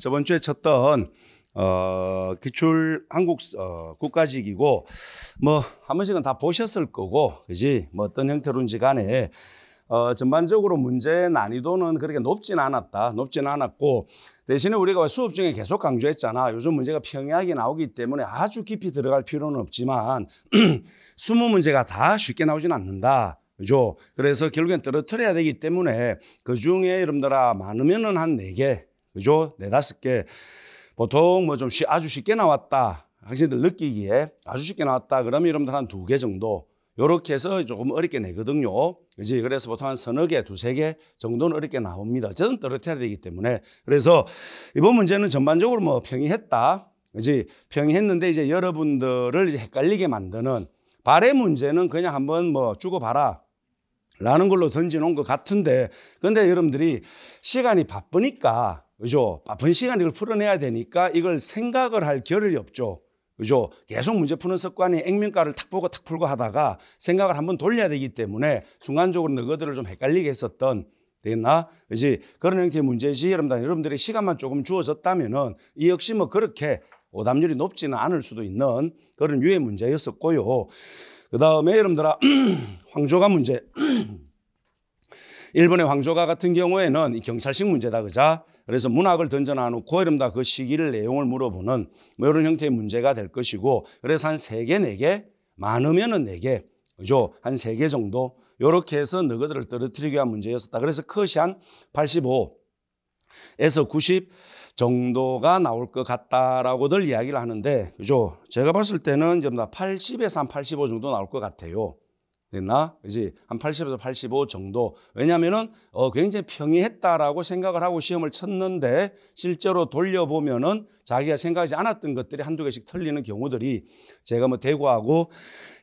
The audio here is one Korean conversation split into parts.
저번 주에 쳤던 어, 기출 한국 어, 국가직이고 뭐 한 번씩은 다 보셨을 거고 그지 뭐 어떤 형태로인지 간에 어, 전반적으로 문제 난이도는 그렇게 높진 않았다 높진 않았고 대신에 우리가 수업 중에 계속 강조했잖아 요즘 문제가 평이하게 나오기 때문에 아주 깊이 들어갈 필요는 없지만 스무 문제가 다 쉽게 나오진 않는다 그죠? 그래서 결국엔 떨어뜨려야 되기 때문에 그 중에 여러분들아 많으면은 한 네개 그죠? 네다섯 개. 보통 뭐 좀 아주 쉽게 나왔다. 학생들 느끼기에 아주 쉽게 나왔다. 그러면 여러분들 한 두 개 정도. 요렇게 해서 조금 어렵게 내거든요. 그지? 그래서 보통 한 서너 개, 두 세 개 정도는 어렵게 나옵니다. 저는 떨어뜨려야 되기 때문에. 그래서 이번 문제는 전반적으로 뭐 평이했다. 그지? 평이했는데 이제 여러분들을 이제 헷갈리게 만드는 발의 문제는 그냥 한번 뭐 주고 봐라. 라는 걸로 던지놓은 것 같은데, 근데 여러분들이 시간이 바쁘니까 그죠? 바쁜 시간에 이걸 풀어내야 되니까 이걸 생각을 할 겨를이 없죠. 그죠? 계속 문제 푸는 습관이 액면가를 탁 보고 탁 풀고 하다가 생각을 한번 돌려야 되기 때문에 순간적으로 너희들을 좀 헷갈리게 했었던 되겠나? 그지? 그런 형태의 문제지. 여러분들, 여러분들의 시간만 조금 주어졌다면은 이 역시 뭐 그렇게 오답률이 높지는 않을 수도 있는 그런 유의 문제였었고요. 그 다음에 여러분들아, 황조가 문제. 일본의 황조가 같은 경우에는 경찰식 문제다 그자 그래서 문학을 던져놔놓고 이른바 그 시기를 내용을 물어보는 뭐 이런 형태의 문제가 될 것이고 그래서 한세개네개 네 많으면은 네개 그죠? 한세개 정도 요렇게 해서 너그들을 떨어뜨리기 위한 문제였었다. 그래서 컷이 한 85에서 90 정도가 나올 것 같다라고들 이야기를 하는데 그죠? 제가 봤을 때는 좀다 80에서 한 85 정도 나올 것 같아요. 됐나 이제 한 80에서 85 정도. 왜냐면은 어 굉장히 평이했다라고 생각을 하고 시험을 쳤는데 실제로 돌려보면은 자기가 생각하지 않았던 것들이 한두 개씩 틀리는 경우들이 제가 뭐 대구하고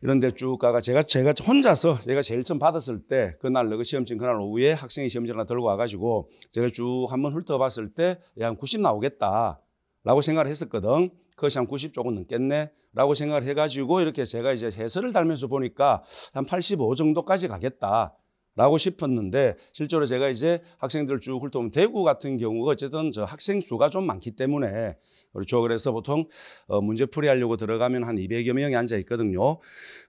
이런 데 쭉 가가 제가 제가 혼자서 제가 제일 처음 받았을 때 그날 너 그 시험증 그날 오후에 학생이 시험지를 하나 들고 와 가지고 제가 쭉 한번 훑어봤을 때한90 나오겠다. 라고 생각을 했었거든. 그것이 한 90조금 넘겠네. 라고 생각을 해가지고 이렇게 제가 이제 해설을 달면서 보니까 한 85 정도까지 가겠다. 라고 싶었는데 실제로 제가 이제 학생들을 쭉 훑어보면 대구 같은 경우가 어쨌든 저 학생 수가 좀 많기 때문에 그렇죠. 그래서 보통 어 문제 풀이하려고 들어가면 한 200여 명이 앉아 있거든요.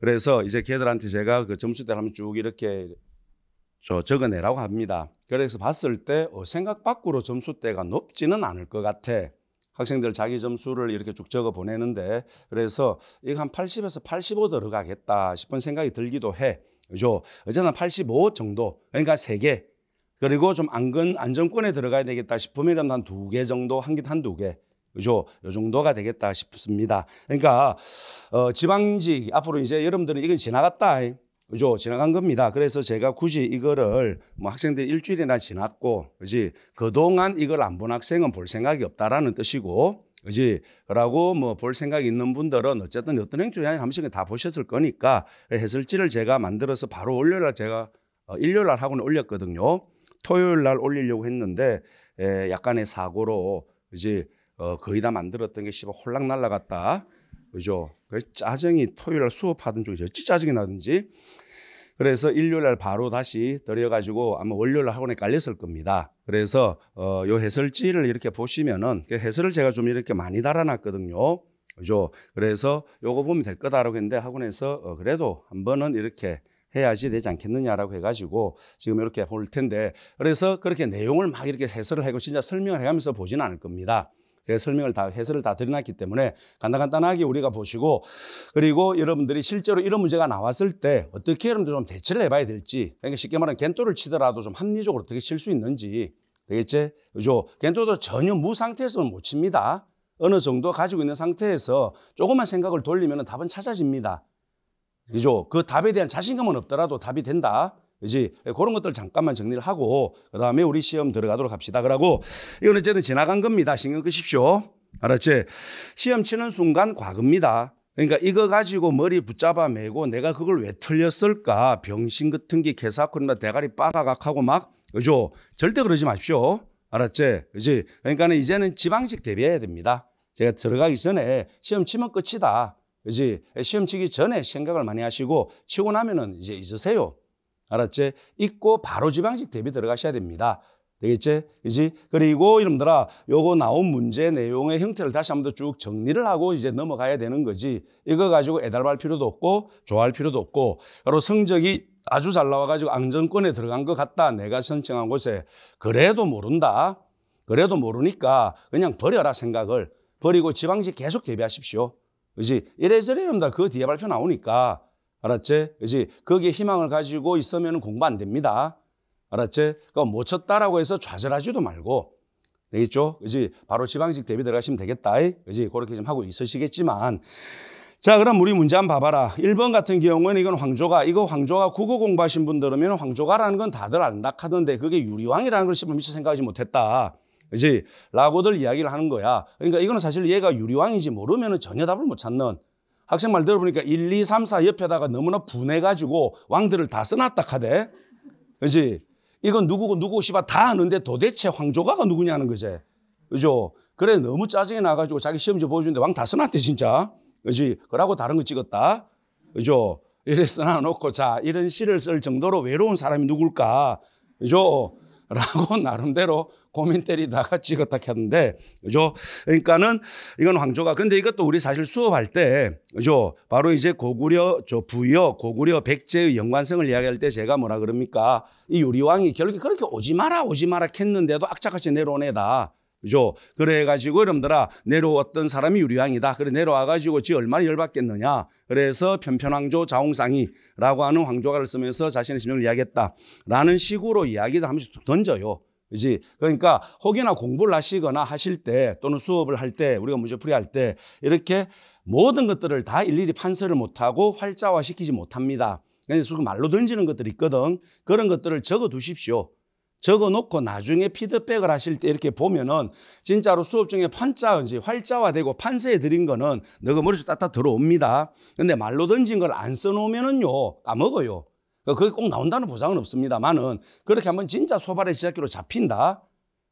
그래서 이제 걔들한테 제가 그 점수대를 하면 쭉 이렇게 저 적어내라고 합니다. 그래서 봤을 때 어 생각 밖으로 점수대가 높지는 않을 것 같아. 학생들 자기 점수를 이렇게 쭉 적어 보내는데 그래서 이거 한 80에서 85 들어가겠다 싶은 생각이 들기도 해. 그죠? 어제는 85 정도. 그러니까 3개. 그리고 좀 안건 안정권에 들어가야 되겠다 싶으면 한두 개 정도, 한 개한두 개. 그죠? 요 정도가 되겠다 싶습니다. 그러니까 어 지방직 앞으로 이제 여러분들은 이건 지나갔다. 그죠? 지나간 겁니다. 그래서 제가 굳이 이거를 뭐 학생들이 일주일이나 지났고, 그지? 그동안 이걸 안 본 학생은 볼 생각이 없다라는 뜻이고, 그지? 라고 뭐 볼 생각이 있는 분들은 어쨌든 어떤 행주에 한 번씩 다 보셨을 거니까 해설지를 제가 만들어서 바로 월요일 날 제가 어, 일요일 날 학원에 올렸거든요. 토요일 날 올리려고 했는데 에, 약간의 사고로 그지? 어, 거의 다 만들었던 게 씨발 홀랑 날라갔다. 그죠? 그 짜증이 토요일 날 수업하던 쪽에서 어 짜증이 나든지 그래서 일요일 날 바로 다시 들여가지고 아마 월요일 날 학원에 깔렸을 겁니다. 그래서 어, 요 해설지를 이렇게 보시면은 그 해설을 제가 좀 이렇게 많이 달아놨거든요. 그죠? 그래서 요거 보면 될 거다라고 했는데 학원에서 어, 그래도 한 번은 이렇게 해야지 되지 않겠느냐라고 해가지고 지금 이렇게 볼 텐데 그래서 그렇게 내용을 막 이렇게 해설을 하고 진짜 설명을 해가면서 보지는 않을 겁니다. 제가 설명을 다 해설을 다 드려놨기 때문에 간단간단하게 우리가 보시고 그리고 여러분들이 실제로 이런 문제가 나왔을 때 어떻게 여러분들 좀 대처를 해봐야 될지 그러니까 쉽게 말하면 겐토를 치더라도 좀 합리적으로 어떻게 칠 수 있는지 되겠지? 그죠? 겐토도 전혀 무상태에서는 못 칩니다. 어느 정도 가지고 있는 상태에서 조금만 생각을 돌리면 답은 찾아집니다. 그죠? 그 답에 대한 자신감은 없더라도 답이 된다. 그지? 그런 것들 잠깐만 정리를 하고 그 다음에 우리 시험 들어가도록 합시다. 그러고 이건 어쨌든 지나간 겁니다. 신경 끄십시오. 알았지? 시험 치는 순간 과거입니다. 그러니까 이거 가지고 머리 붙잡아 매고 내가 그걸 왜 틀렸을까? 병신 같은 게 개사코나 대가리 빠가각하고 막 그죠? 절대 그러지 마십시오. 알았지? 그지? 그러니까는 이제는 지방식 대비해야 됩니다. 제가 들어가기 전에 시험 치면 끝이다. 그지? 시험 치기 전에 생각을 많이 하시고 치고 나면은 이제 있으세요. 알았지? 있고 바로 지방식 대비 들어가셔야 됩니다. 되겠지? 그지? 그리고 여러분들아 요거 나온 문제 내용의 형태를 다시 한번 더 쭉 정리를 하고 이제 넘어가야 되는 거지. 이거 가지고 애달할 필요도 없고, 좋아할 필요도 없고, 바로 성적이 아주 잘 나와가지고 안정권에 들어간 것 같다. 내가 신청한 곳에. 그래도 모른다. 그래도 모르니까 그냥 버려라 생각을. 버리고 지방식 계속 대비하십시오. 그지? 이래저래 이놈들 그 뒤에 발표 나오니까 알았지? 그지? 거기에 희망을 가지고 있으면 공부 안 됩니다. 알았지? 그거못 쳤다라고 해서 좌절하지도 말고 되겠죠? 그지? 바로 지방직 대비 들어가시면 되겠다. 그지? 그렇게 좀 하고 있으시겠지만 자, 그럼 우리 문제 한번 봐봐라. 1번 같은 경우는 이건 황조가, 이거 황조가 국어 공부하신 분들은 황조가라는 건 다들 안다 하던데 그게 유리왕이라는 걸 씹어 미처 생각하지 못했다. 그지? 라고들 이야기를 하는 거야. 그러니까 이거는 사실 얘가 유리왕인지 모르면 전혀 답을 못 찾는 학생 말 들어보니까 1, 2, 3, 4 옆에다가 너무나 분해가지고 왕들을 다 써놨다 카대. 그지? 이건 누구고 누구고 씨발 다 아는데 도대체 황조가가 누구냐는 거지. 그죠? 그래 너무 짜증이 나가지고 자기 시험지 보여주는데 왕 다 써놨대 진짜. 그지? 그러고 다른 거 찍었다. 그죠? 이래 써놔놓고 자 이런 시를 쓸 정도로 외로운 사람이 누굴까? 그죠? 라고 나름대로 고민 때리다가 찍었다 켰는데, 그죠? 그러니까는 이건 황조가. 근데 이것도 우리 사실 수업할 때, 그죠? 바로 이제 고구려, 저 부여, 고구려 백제의 연관성을 이야기할 때 제가 뭐라 그럽니까? 이 유리왕이 결국 그렇게 오지 마라, 오지 마라 했는데도 악착같이 내려온 애다. 그죠? 그래가지고 여러분들아 내려왔던 사람이 유리왕이다. 그래 내려와가지고 지 얼마나 열받겠느냐. 그래서 편편왕조 자홍상이라고 하는 왕조가를 쓰면서 자신의 심정을 이야기했다라는 식으로 이야기를 한 번씩 던져요. 그지? 그러니까 혹여나 공부를 하시거나 하실 때 또는 수업을 할 때 우리가 문제풀이 할때 이렇게 모든 것들을 다 일일이 판서를 못하고 활자화시키지 못합니다. 그래서 말로 던지는 것들이 있거든. 그런 것들을 적어 두십시오. 적어 놓고 나중에 피드백을 하실 때 이렇게 보면은 진짜로 수업 중에 판자, 이제 활자화되고 판세해 드린 거는 너가 머리속에 따딱 들어옵니다. 근데 말로 던진 걸 안 써놓으면은요, 까먹어요. 그러니까 그게 꼭 나온다는 보장은 없습니다만은 그렇게 하면 진짜 소발의 시작기로 잡힌다.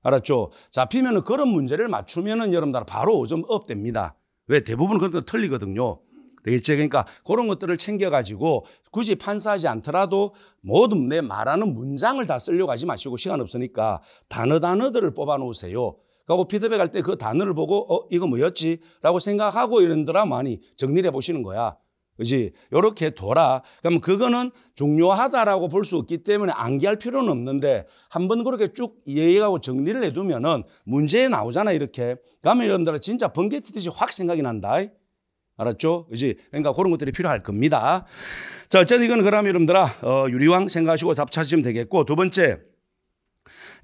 알았죠? 잡히면은 그런 문제를 맞추면은 여러분들 바로 5점 업 됩니다. 왜 대부분 그런 거 틀리거든요. 되겠죠? 그러니까 그런 것들을 챙겨가지고 굳이 판사하지 않더라도 모든 내 말하는 문장을 다 쓰려고 하지 마시고 시간 없으니까 단어 단어들을 뽑아놓으세요. 그리고 피드백할 때 그 단어를 보고 어 이거 뭐였지? 라고 생각하고 이런 드라 마니 정리를 해보시는 거야. 그지? 요렇게 둬라. 그러 그거는 중요하다라고 볼 수 없기 때문에 암기할 필요는 없는데 한번 그렇게 쭉 이해하고 정리를 해두면은 문제에 나오잖아, 이렇게. 그러면 러분들은 진짜 번개 튀듯이 확 생각이 난다. 알았죠? 그지? 그러니까 그런 것들이 필요할 겁니다. 자, 어쨌든 이건 그럼 여러분들아, 어, 유리왕 생각하시고 답찾으시면 되겠고, 두 번째.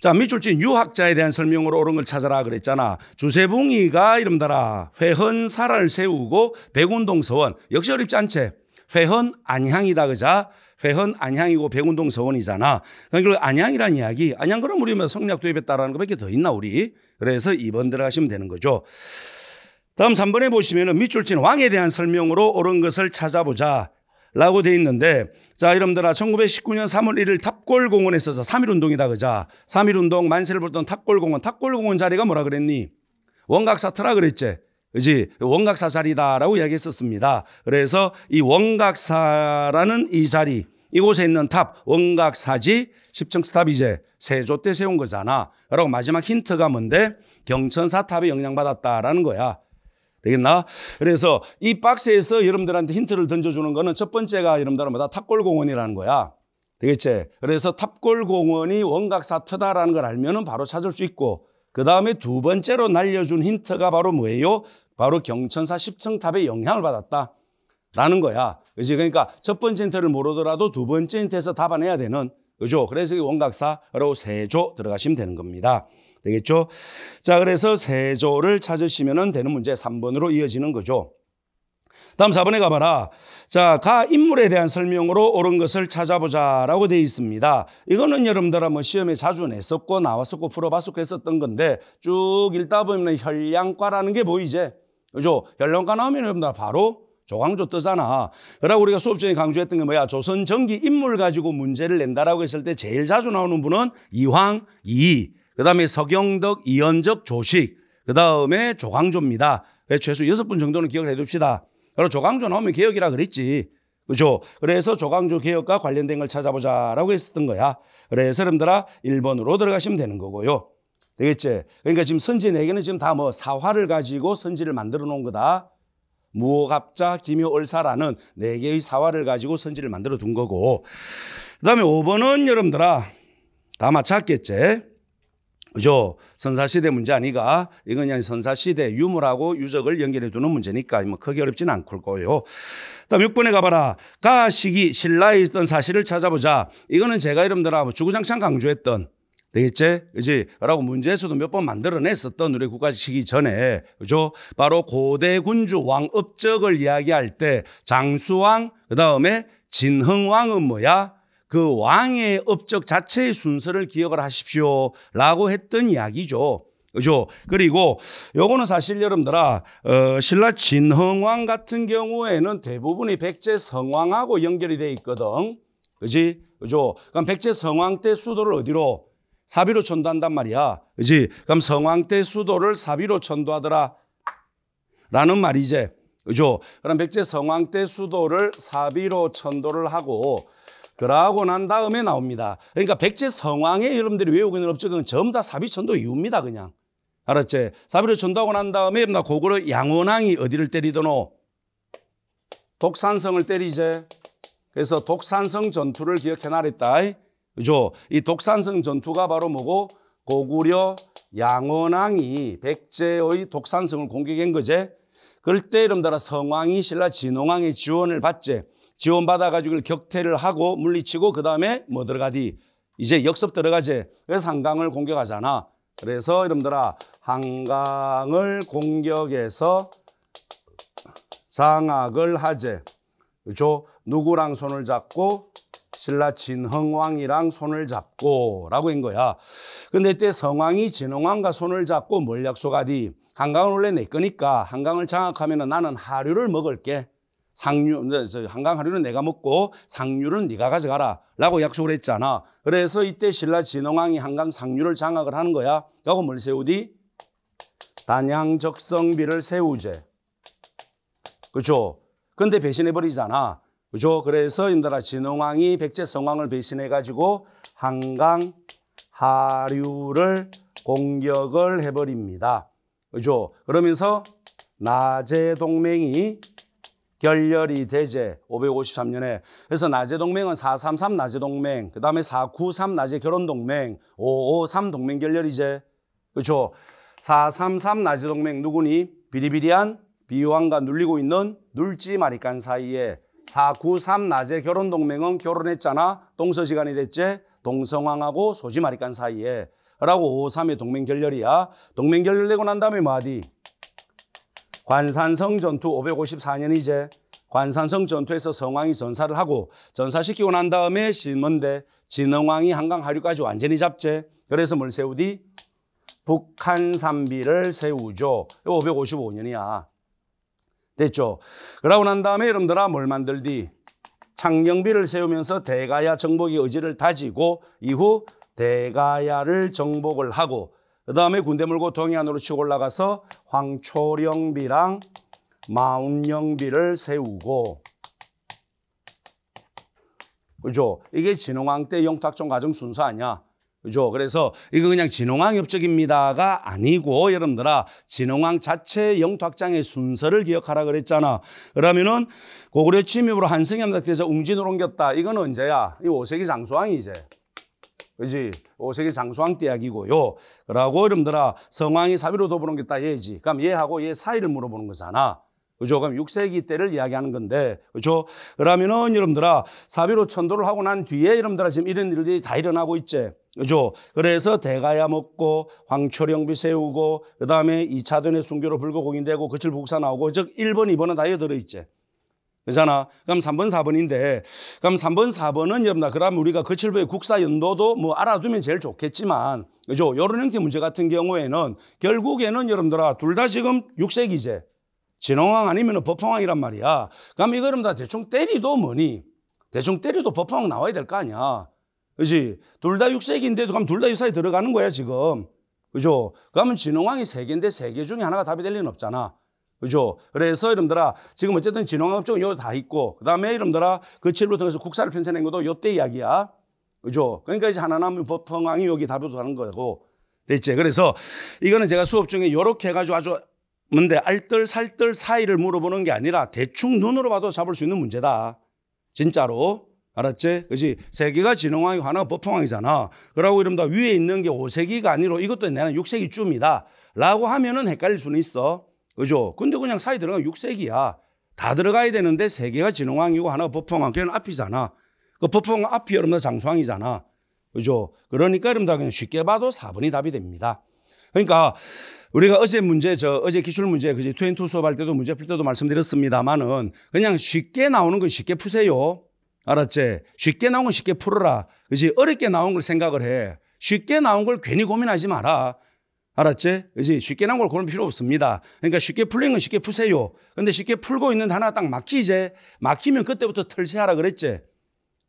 자, 밑줄 친 유학자에 대한 설명으로 옳은 걸 찾아라 그랬잖아. 주세붕이가 이름더라. 회헌사를 세우고 백운동 서원. 역시 어렵지 않지? 회헌 안향이다 그자. 회헌 안향이고 백운동 서원이잖아. 그러니까 안향이란 이야기. 안양 그럼 우리 성략 도입에 따라는 것밖에 더 있나 우리. 그래서 2번 들어가시면 되는 거죠. 다음 3번에 보시면은 밑줄친 왕에 대한 설명으로 옳은 것을 찾아보자. 라고 돼 있는데 자 여러분들아 1919년 3월 1일 탑골공원에서 3.1운동이다 그자 3.1운동 만세를 불던 탑골공원 탑골공원 자리가 뭐라 그랬니 원각사터라 그랬지 그지 그 원각사 자리다라고 이야기했었습니다 그래서 이 원각사라는 이 자리 이곳에 있는 탑 원각사지 십층 스탑 이제 세조 때 세운 거잖아 라고 마지막 힌트가 뭔데 경천사 탑에 영향받았다라는 거야 되겠나? 그래서 이 박스에서 여러분들한테 힌트를 던져주는 거는 첫 번째가 여러분들마다 탑골공원이라는 거야. 되겠지? 그래서 탑골공원이 원각사터다라는 걸 알면은 바로 찾을 수 있고, 그 다음에 두 번째로 날려준 힌트가 바로 뭐예요? 바로 경천사 10층 탑에 영향을 받았다. 라는 거야. 그지? 그러니까 첫 번째 힌트를 모르더라도 두 번째 힌트에서 답안해야 되는, 그죠? 그래서 원각사로 세 조 들어가시면 되는 겁니다. 되겠죠? 자, 그래서 세조를 찾으시면 되는 문제 3번으로 이어지는 거죠. 다음 4번에 가봐라. 자, 가 인물에 대한 설명으로 옳은 것을 찾아보자 라고 되어 있습니다. 이거는 여러분들 한번 시험에 자주 냈었고 나왔었고 풀어봤었고 했었던 건데 쭉 읽다 보면 혈량과라는 게 보이지? 그죠? 혈량과 나오면 여러분들 바로 조광조 뜨잖아. 그러고 우리가 수업 중에 강조했던 게 뭐야? 조선 전기 인물 가지고 문제를 낸다라고 했을 때 제일 자주 나오는 분은 이황, 이. 그 다음에 서경덕, 이현적, 조식, 그 다음에 조광조입니다. 최소 여섯 분 정도는 기억을 해둡시다. 그럼 조광조 나오면 개혁이라 그랬지. 그죠? 그래서 조광조 개혁과 관련된 걸 찾아보자라고 했었던 거야. 그래서 여러분들아 1번으로 들어가시면 되는 거고요. 되겠지? 그러니까 지금 선진에개는 지금 다 뭐 사화를 가지고 선지를 만들어 놓은 거다. 무호갑자, 기묘얼사라는 네 개의 사화를 가지고 선지를 만들어 둔 거고. 그 다음에 5번은 여러분들아 다 맞췄겠지? 그죠? 선사시대 문제 아니가 이건 그냥 선사시대 유물하고 유적을 연결해 두는 문제니까 뭐 크게 어렵진 않고 거예요. 다음 6번에 가봐라. 가시기 신라에 있던 사실을 찾아보자. 이거는 제가 여러분들하고 뭐 주구장창 강조했던 되겠지? 그지? 라고 문제에서도 몇 번 만들어냈었던 우리 국가시기 전에, 그죠? 바로 고대 군주 왕 업적을 이야기할 때 장수왕, 그 다음에 진흥왕은 뭐야? 그 왕의 업적 자체의 순서를 기억을 하십시오. 라고 했던 이야기죠. 그죠? 그리고 요거는 사실 여러분들아, 어, 신라 진흥왕 같은 경우에는 대부분이 백제 성왕하고 연결이 돼 있거든. 그지? 그죠? 그럼 백제 성왕 때 수도를 어디로? 사비로 천도한단 말이야. 그지? 그럼 성왕 때 수도를 사비로 천도하더라 라는 말이지. 그죠? 그럼 백제 성왕 때 수도를 사비로 천도를 하고 그러고 난 다음에 나옵니다. 그러니까 백제 성왕에 여러분들이 외우고 있는 업적은 전부 다 사비천도 이유입니다, 그냥. 알았지? 사비로 전도하고 난 다음에 나 고구려 양원왕이 어디를 때리더노? 독산성을 때리제. 그래서 독산성 전투를 기억해놔랬다. 그죠? 이 독산성 전투가 바로 뭐고? 고구려 양원왕이 백제의 독산성을 공격한 거제. 그럴 때여 이름 따라 성왕이 신라 진홍왕의 지원을 받제. 지원받아가지고 격퇴를 하고 물리치고 그 다음에 뭐 들어가디? 이제 역습 들어가지. 그래서 한강을 공격하잖아. 그래서 여러분들아 한강을 공격해서 장악을 하제. 그죠? 누구랑 손을 잡고 신라 진흥왕이랑 손을 잡고 라고 인 거야. 근데 이때 성왕이 진흥왕과 손을 잡고 뭘 약속하디? 한강은 원래 내 거니까 한강을 장악하면 나는 하류를 먹을게. 상류, 한강 하류는 내가 먹고 상류는 네가 가져가라 라고 약속을 했잖아. 그래서 이때 신라 진흥왕이 한강 상류를 장악을 하는 거야. 라고 뭘 세우디? 단양적성비를 세우제. 그죠? 근데 배신해버리잖아. 그죠? 그래서 인더라 진흥왕이 백제성왕을 배신해가지고 한강 하류를 공격을 해버립니다. 그죠? 그러면서 나제동맹이 결렬이 대제 553년에 그래서 낮의 동맹은 433 낮의 동맹 그다음에 493 낮의 결혼 동맹 553 동맹 결렬이제 그렇죠 433 낮의 동맹 누구니 비리비리한 비유왕과 눌리고 있는 눌지 마리간 사이에 493 낮의 결혼 동맹은 결혼했잖아 동서 시간이 됐지 동성왕하고 소지 마리간 사이에 라고 553의 동맹 결렬이야 동맹 결렬되고 난 다음에 마디 뭐 관산성 전투 554년 이제 관산성 전투에서 성왕이 전사를 하고 전사시키고 난 다음에 신문대 진흥왕이 한강 하류까지 완전히 잡제 그래서 뭘 세우디? 북한산비를 세우죠 555년이야 됐죠? 그러고 난 다음에 여러분들아 뭘 만들디? 창경비를 세우면서 대가야 정복의 의지를 다지고 이후 대가야를 정복을 하고 그 다음에 군대 물고 동해안으로 쭉 올라가서 황초령비랑 마음령비를 세우고 그죠? 이게 진흥왕 때 영탁종 가정 순서 아니야. 그죠? 그래서 이거 그냥 진흥왕 협적입니다가 아니고 여러분들아 진흥왕 자체 영탁장의 순서를 기억하라 그랬잖아. 그러면은 고구려 침입으로 한승이함락에서 웅진으로 옮겼다. 이건 언제야? 이오세기 장수왕이제. 이 그지? 오색기 장수왕 때약이고요. 그러고 여러분들아 성왕이 사비로 도보는게딱 얘지. 그럼 얘하고 얘 사이를 물어보는 거잖아. 그죠? 그럼 6세기 때를 이야기하는 건데, 그죠? 그러면은 여러분들아 사비로 천도를 하고 난 뒤에 여러분들아 지금 이런 일들이 다 일어나고 있지. 그죠? 그래서 대가야 먹고 황초령비 세우고 그다음에 이차돈의 순교로 불고공인되고 거칠 북사 나오고 즉 1번, 2번은 다 여들어 있지. 그잖아. 그럼 3번, 4번인데, 그럼 3번, 4번은 여러분들, 그럼 우리가 거칠부의 그 국사 연도도 뭐 알아두면 제일 좋겠지만, 그죠? 요런 형태 문제 같은 경우에는 결국에는 여러분들아, 둘 다 지금 6세기제. 진흥왕 아니면 법황왕이란 말이야. 그럼 이거 여러분들 대충 때리도 뭐니? 대충 때리도 법황 나와야 될 거 아니야. 그지? 둘 다 6세기인데, 도 그럼 둘 다유사히 들어가는 거야, 지금. 그죠? 그러면 진흥왕이 3개인데 3개 중에 하나가 답이 될 리는 없잖아. 그죠? 그래서 이름들아 지금 어쨌든 진흥업종 요다 있고 그다음에 이름들아 그 칠부 통해서 국사를 편찬한 것도 요때 이야기야. 그죠? 그러니까 이제 하나 남은 법통왕이 여기 답으도 하는 거고 됐지? 그래서 이거는 제가 수업 중에 요렇게 해가지고 아주 뭔데 알뜰살뜰 사이를 물어보는 게 아니라 대충 눈으로 봐도 잡을 수 있는 문제다. 진짜로. 알았지? 그지 세계가 진흥왕이 고 하나 가 법통왕이잖아. 그러고 이러면 다 위에 있는 게 5세기가 아니로 이것도 내는 6세기쯤이다. 라고 하면은 헷갈릴 수는 있어. 그죠? 근데 그냥 사이 들어가육 6세기야. 다 들어가야 되는데 세 개가 진흥왕이고 하나가 법흥왕. 그냥 앞이잖아. 그 법흥왕 앞이 여러분들 장수왕이잖아. 그죠? 그러니까 여러분들 그냥 쉽게 봐도 4번이 답이 됩니다. 그러니까 우리가 어제 문제, 저 어제 기출 문제, 그지 투엔투 수업할 때도 문제 풀 때도 말씀드렸습니다만은 그냥 쉽게 나오는 건 쉽게 푸세요. 알았지? 쉽게 나온 건 쉽게 풀어라. 그지 어렵게 나온 걸 생각을 해. 쉽게 나온 걸 괜히 고민하지 마라. 알았지? 그지? 쉽게 난 걸 고를 필요 없습니다. 그러니까 쉽게 풀린 건 쉽게 푸세요. 근데 쉽게 풀고 있는 하나 딱 막히지? 막히면 그때부터 털세하라 그랬지?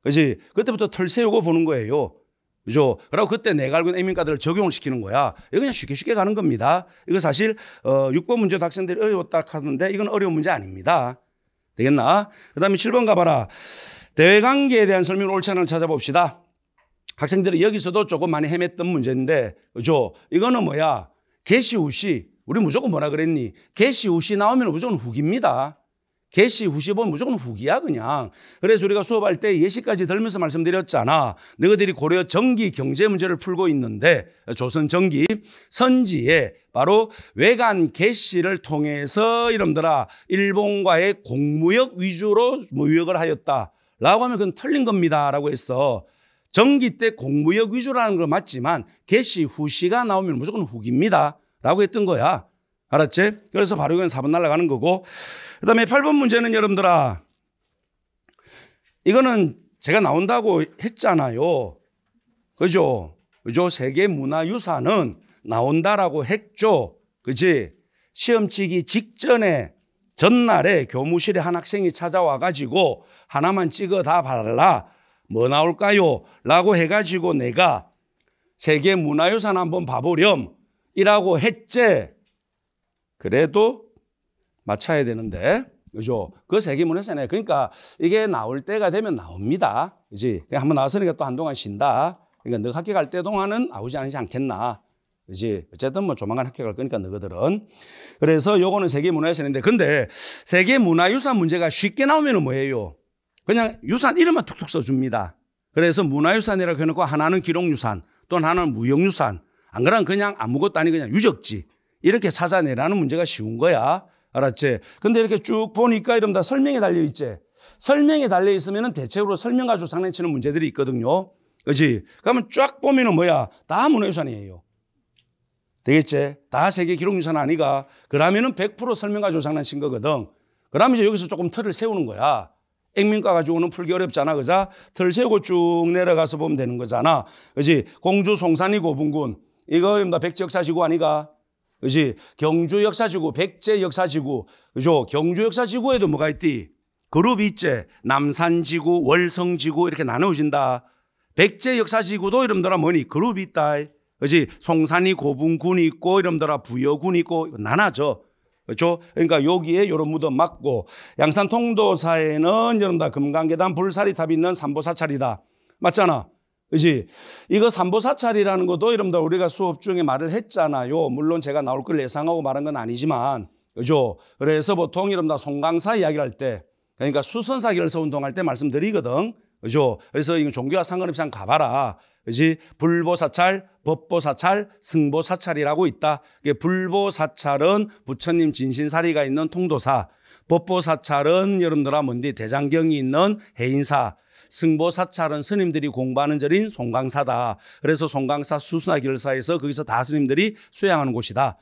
그지? 그때부터 털세우고 보는 거예요. 그죠? 그리고 그때 내가 알고 있는 애민가들을 적용을 시키는 거야. 이거 그냥 쉽게 쉽게 가는 겁니다. 이거 사실, 어, 6번 문제 학생들이 어려웠다 하는데 이건 어려운 문제 아닙니다. 되겠나? 그 다음에 7번 가봐라. 대외관계에 대한 설명 을 옳지 않을 찾아봅시다. 학생들이 여기서도 조금 많이 헤맸던 문제인데, 그죠? 이거는 뭐야? 개시 우시 우리 무조건 뭐라 그랬니? 개시 우시 나오면 무조건 후기입니다. 개시 후시 보면 무조건 후기야 그냥. 그래서 우리가 수업할 때 예시까지 들면서 말씀드렸잖아. 너희들이 고려 전기 경제 문제를 풀고 있는데 조선 전기 선지에 바로 외관 개시를 통해서 이름들아 일본과의 공무역 위주로 무역을 하였다. 라고 하면 그건 틀린 겁니다. 라고 했어. 정기 때 공무역 위주라는 걸 맞지만 개시 후시가 나오면 무조건 후기입니다. 라고 했던 거야. 알았지? 그래서 바로 이건 4번 날라가는 거고. 그 다음에 8번 문제는 여러분들아. 이거는 제가 나온다고 했잖아요. 그죠? 그죠? 세계 문화유산은 나온다라고 했죠. 그지? 시험치기 직전에 전날에 교무실에 한 학생이 찾아와 가지고 하나만 찍어 다 발라. 뭐 나올까요? 라고 해가지고 내가 세계 문화유산 한번 봐보렴 이라고 했제. 그래도 맞춰야 되는데. 그죠? 그 세계 문화유산에. 그러니까 이게 나올 때가 되면 나옵니다. 그지? 한번 나왔으니까 또 한동안 쉰다. 그러니까 너 학교 갈 때 동안은 나오지 않지 않겠나. 그지? 어쨌든 뭐 조만간 학교 갈 거니까 너희들은. 그래서 요거는 세계 문화유산인데. 근데 세계 문화유산 문제가 쉽게 나오면 뭐예요? 그냥 유산 이름만 툭툭 써줍니다. 그래서 문화유산이라고 해놓고 하나는 기록유산 또는 하나는 무형유산 안 그러면 그냥 아무것도 아니 그냥 유적지 이렇게 찾아내라는 문제가 쉬운 거야. 알았지? 근데 이렇게 쭉 보니까 이름다 설명이 달려있지. 설명이 달려있으면 대체로 설명 가지고 장난치는 문제들이 있거든요. 그지? 그러면 쫙 보면은 뭐야? 다 문화유산이에요. 되겠지? 다 세계 기록유산 아니가? 그러면은 100% 설명 가지고 장난친 거거든. 그러면 이제 여기서 조금 틀을 세우는 거야. 액면가 가지고 는 풀기 어렵잖아. 그자? 덜 세우고 쭉 내려가서 보면 되는 거잖아. 그지? 공주 송산이 고분군. 이거 다 백제 역사지구 아니가? 그지? 경주 역사지구, 백제 역사지구. 그죠? 경주 역사지구에도 뭐가 있디? 그룹이 있지. 남산지구, 월성지구 이렇게 나누어진다. 백제 역사지구도 이름들라 뭐니? 그룹이 있다. 그지? 송산이 고분군이 있고 이름들라 부여군이 있고 나눠져. 그렇죠? 그러니까 여기에 이런 무덤 맞고 양산 통도사에는 여러분 다 금강계단 불사리탑 있는 삼보사찰이다. 맞잖아. 그지? 이거 삼보사찰이라는 것도 여러분 다 우리가 수업 중에 말을 했잖아요. 물론 제가 나올 걸 예상하고 말한 건 아니지만. 그죠? 그래서 보통 여러분 다 송강사 이야기를 할 때, 그러니까 수선사 결사 운동할 때 말씀드리거든. 그죠? 그래서 이거 종교와 상관없이 가봐라. 그지 불보사찰, 법보사찰, 승보사찰이라고 있다. 이게 불보사찰은 부처님 진신사리가 있는 통도사, 법보사찰은 여러분들아 뭔디 대장경이 있는 해인사, 승보사찰은 스님들이 공부하는 절인 송강사다. 그래서 송강사 수사결사에서 거기서 다 스님들이 수양하는 곳이다.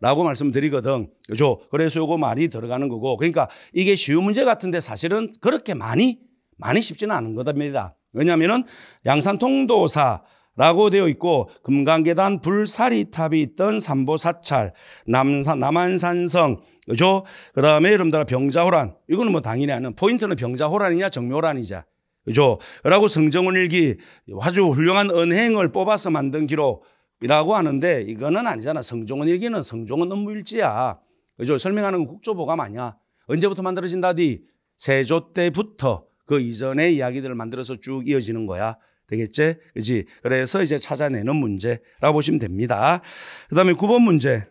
라고 말씀드리거든. 그죠? 그래서 요거 많이 들어가는 거고. 그러니까 이게 쉬운 문제 같은데 사실은 그렇게 많이, 많이 쉽지는 않은 거답니다. 왜냐하면 양산통도사 라고 되어 있고 금강계단 불사리탑이 있던 삼보사찰 남산 남한산성 그죠? 그다음에 여러분들 병자호란 이거는 뭐 당연히 아는 포인트는 병자호란이냐 정묘란이자 그죠? 라고 성정원일기 아주 훌륭한 은행을 뽑아서 만든 기록이라고 하는데 이거는 아니잖아 성종원일기는 성종은 음무일지야 그죠? 설명하는 국조보감 아니야 언제부터 만들어진다디 세조 때부터 그 이전의 이야기들을 만들어서 쭉 이어지는 거야. 되겠지? 그지? 그래서 이제 찾아내는 문제라고 보시면 됩니다. 그 다음에 9번 문제.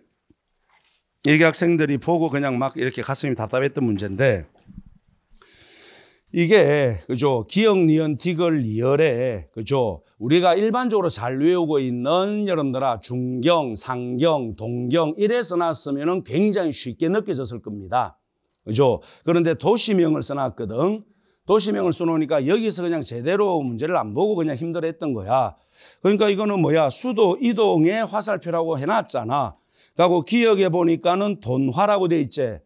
일기 학생들이 보고 그냥 막 이렇게 가슴이 답답했던 문제인데 이게 그죠 기억 니은 디귿 리얼에 그죠 우리가 일반적으로 잘 외우고 있는 여러분들아 중경 상경 동경 이래서 났으면 굉장히 쉽게 느껴졌을 겁니다 그죠 그런데 도시명을 써놨거든 도시명을 써놓으니까 여기서 그냥 제대로 문제를 안 보고 그냥 힘들어 했던 거야. 그러니까 이거는 뭐야? 수도 이동의 화살표라고 해놨잖아. 그리고 기억해 보니까는 돈화라고 돼 있지.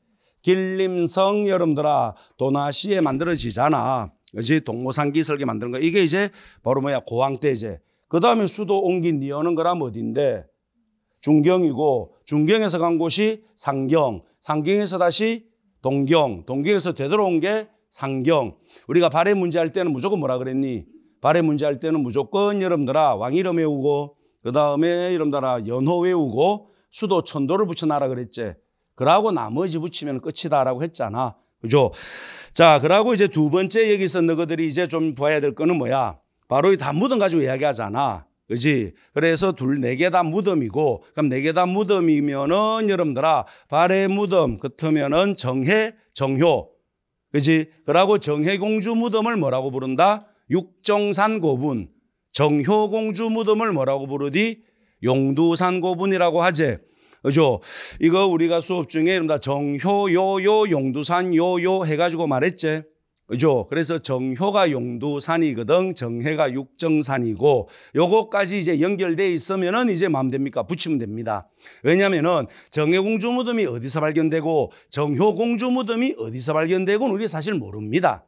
길림성 여러분들아 도나시에 만들어지잖아. 그지 동모상기 설계 만드는 거. 이게 이제 바로 뭐야? 고왕 때 이제. 그 다음에 수도 옮긴 니어는 그럼 어딘데? 중경이고 중경에서 간 곳이 상경. 상경에서 다시 동경. 동경에서 되돌아온 게 상경. 우리가 발의 문제할 때는 무조건 뭐라 그랬니? 발의 문제할 때는 무조건 여러분들아 왕이름 외우고 그 다음에 여러분들아 연호 외우고 수도 천도를 붙여놔라 그랬지. 그러고 나머지 붙이면 끝이다라고 했잖아. 그죠? 자, 그러고 이제 두 번째 여기서 너희들이 이제 좀 봐야 될 거는 뭐야? 바로 이 단무덤 가지고 이야기하잖아. 그지? 그래서 둘, 네 개 다 무덤이고, 그럼 네 개 다 무덤이면은 여러분들아, 발의 무덤, 그렇면은 정해, 정효. 그지? 그러고 정해공주 무덤을 뭐라고 부른다? 육정산 고분. 정효공주 무덤을 뭐라고 부르디? 용두산 고분이라고 하제 그죠? 이거 우리가 수업 중에 이른다 정효, 요요, 용두산, 요요 해가지고 말했제 그죠? 그래서 정효가 용두산이거든. 정해가 육정산이고 요거까지 이제 연결돼 있으면은 이제 마음 됩니까? 붙이면 됩니다. 왜냐면은 정해 공주 무덤이 어디서 발견되고 정효 공주 무덤이 어디서 발견되고는 우리 사실 모릅니다.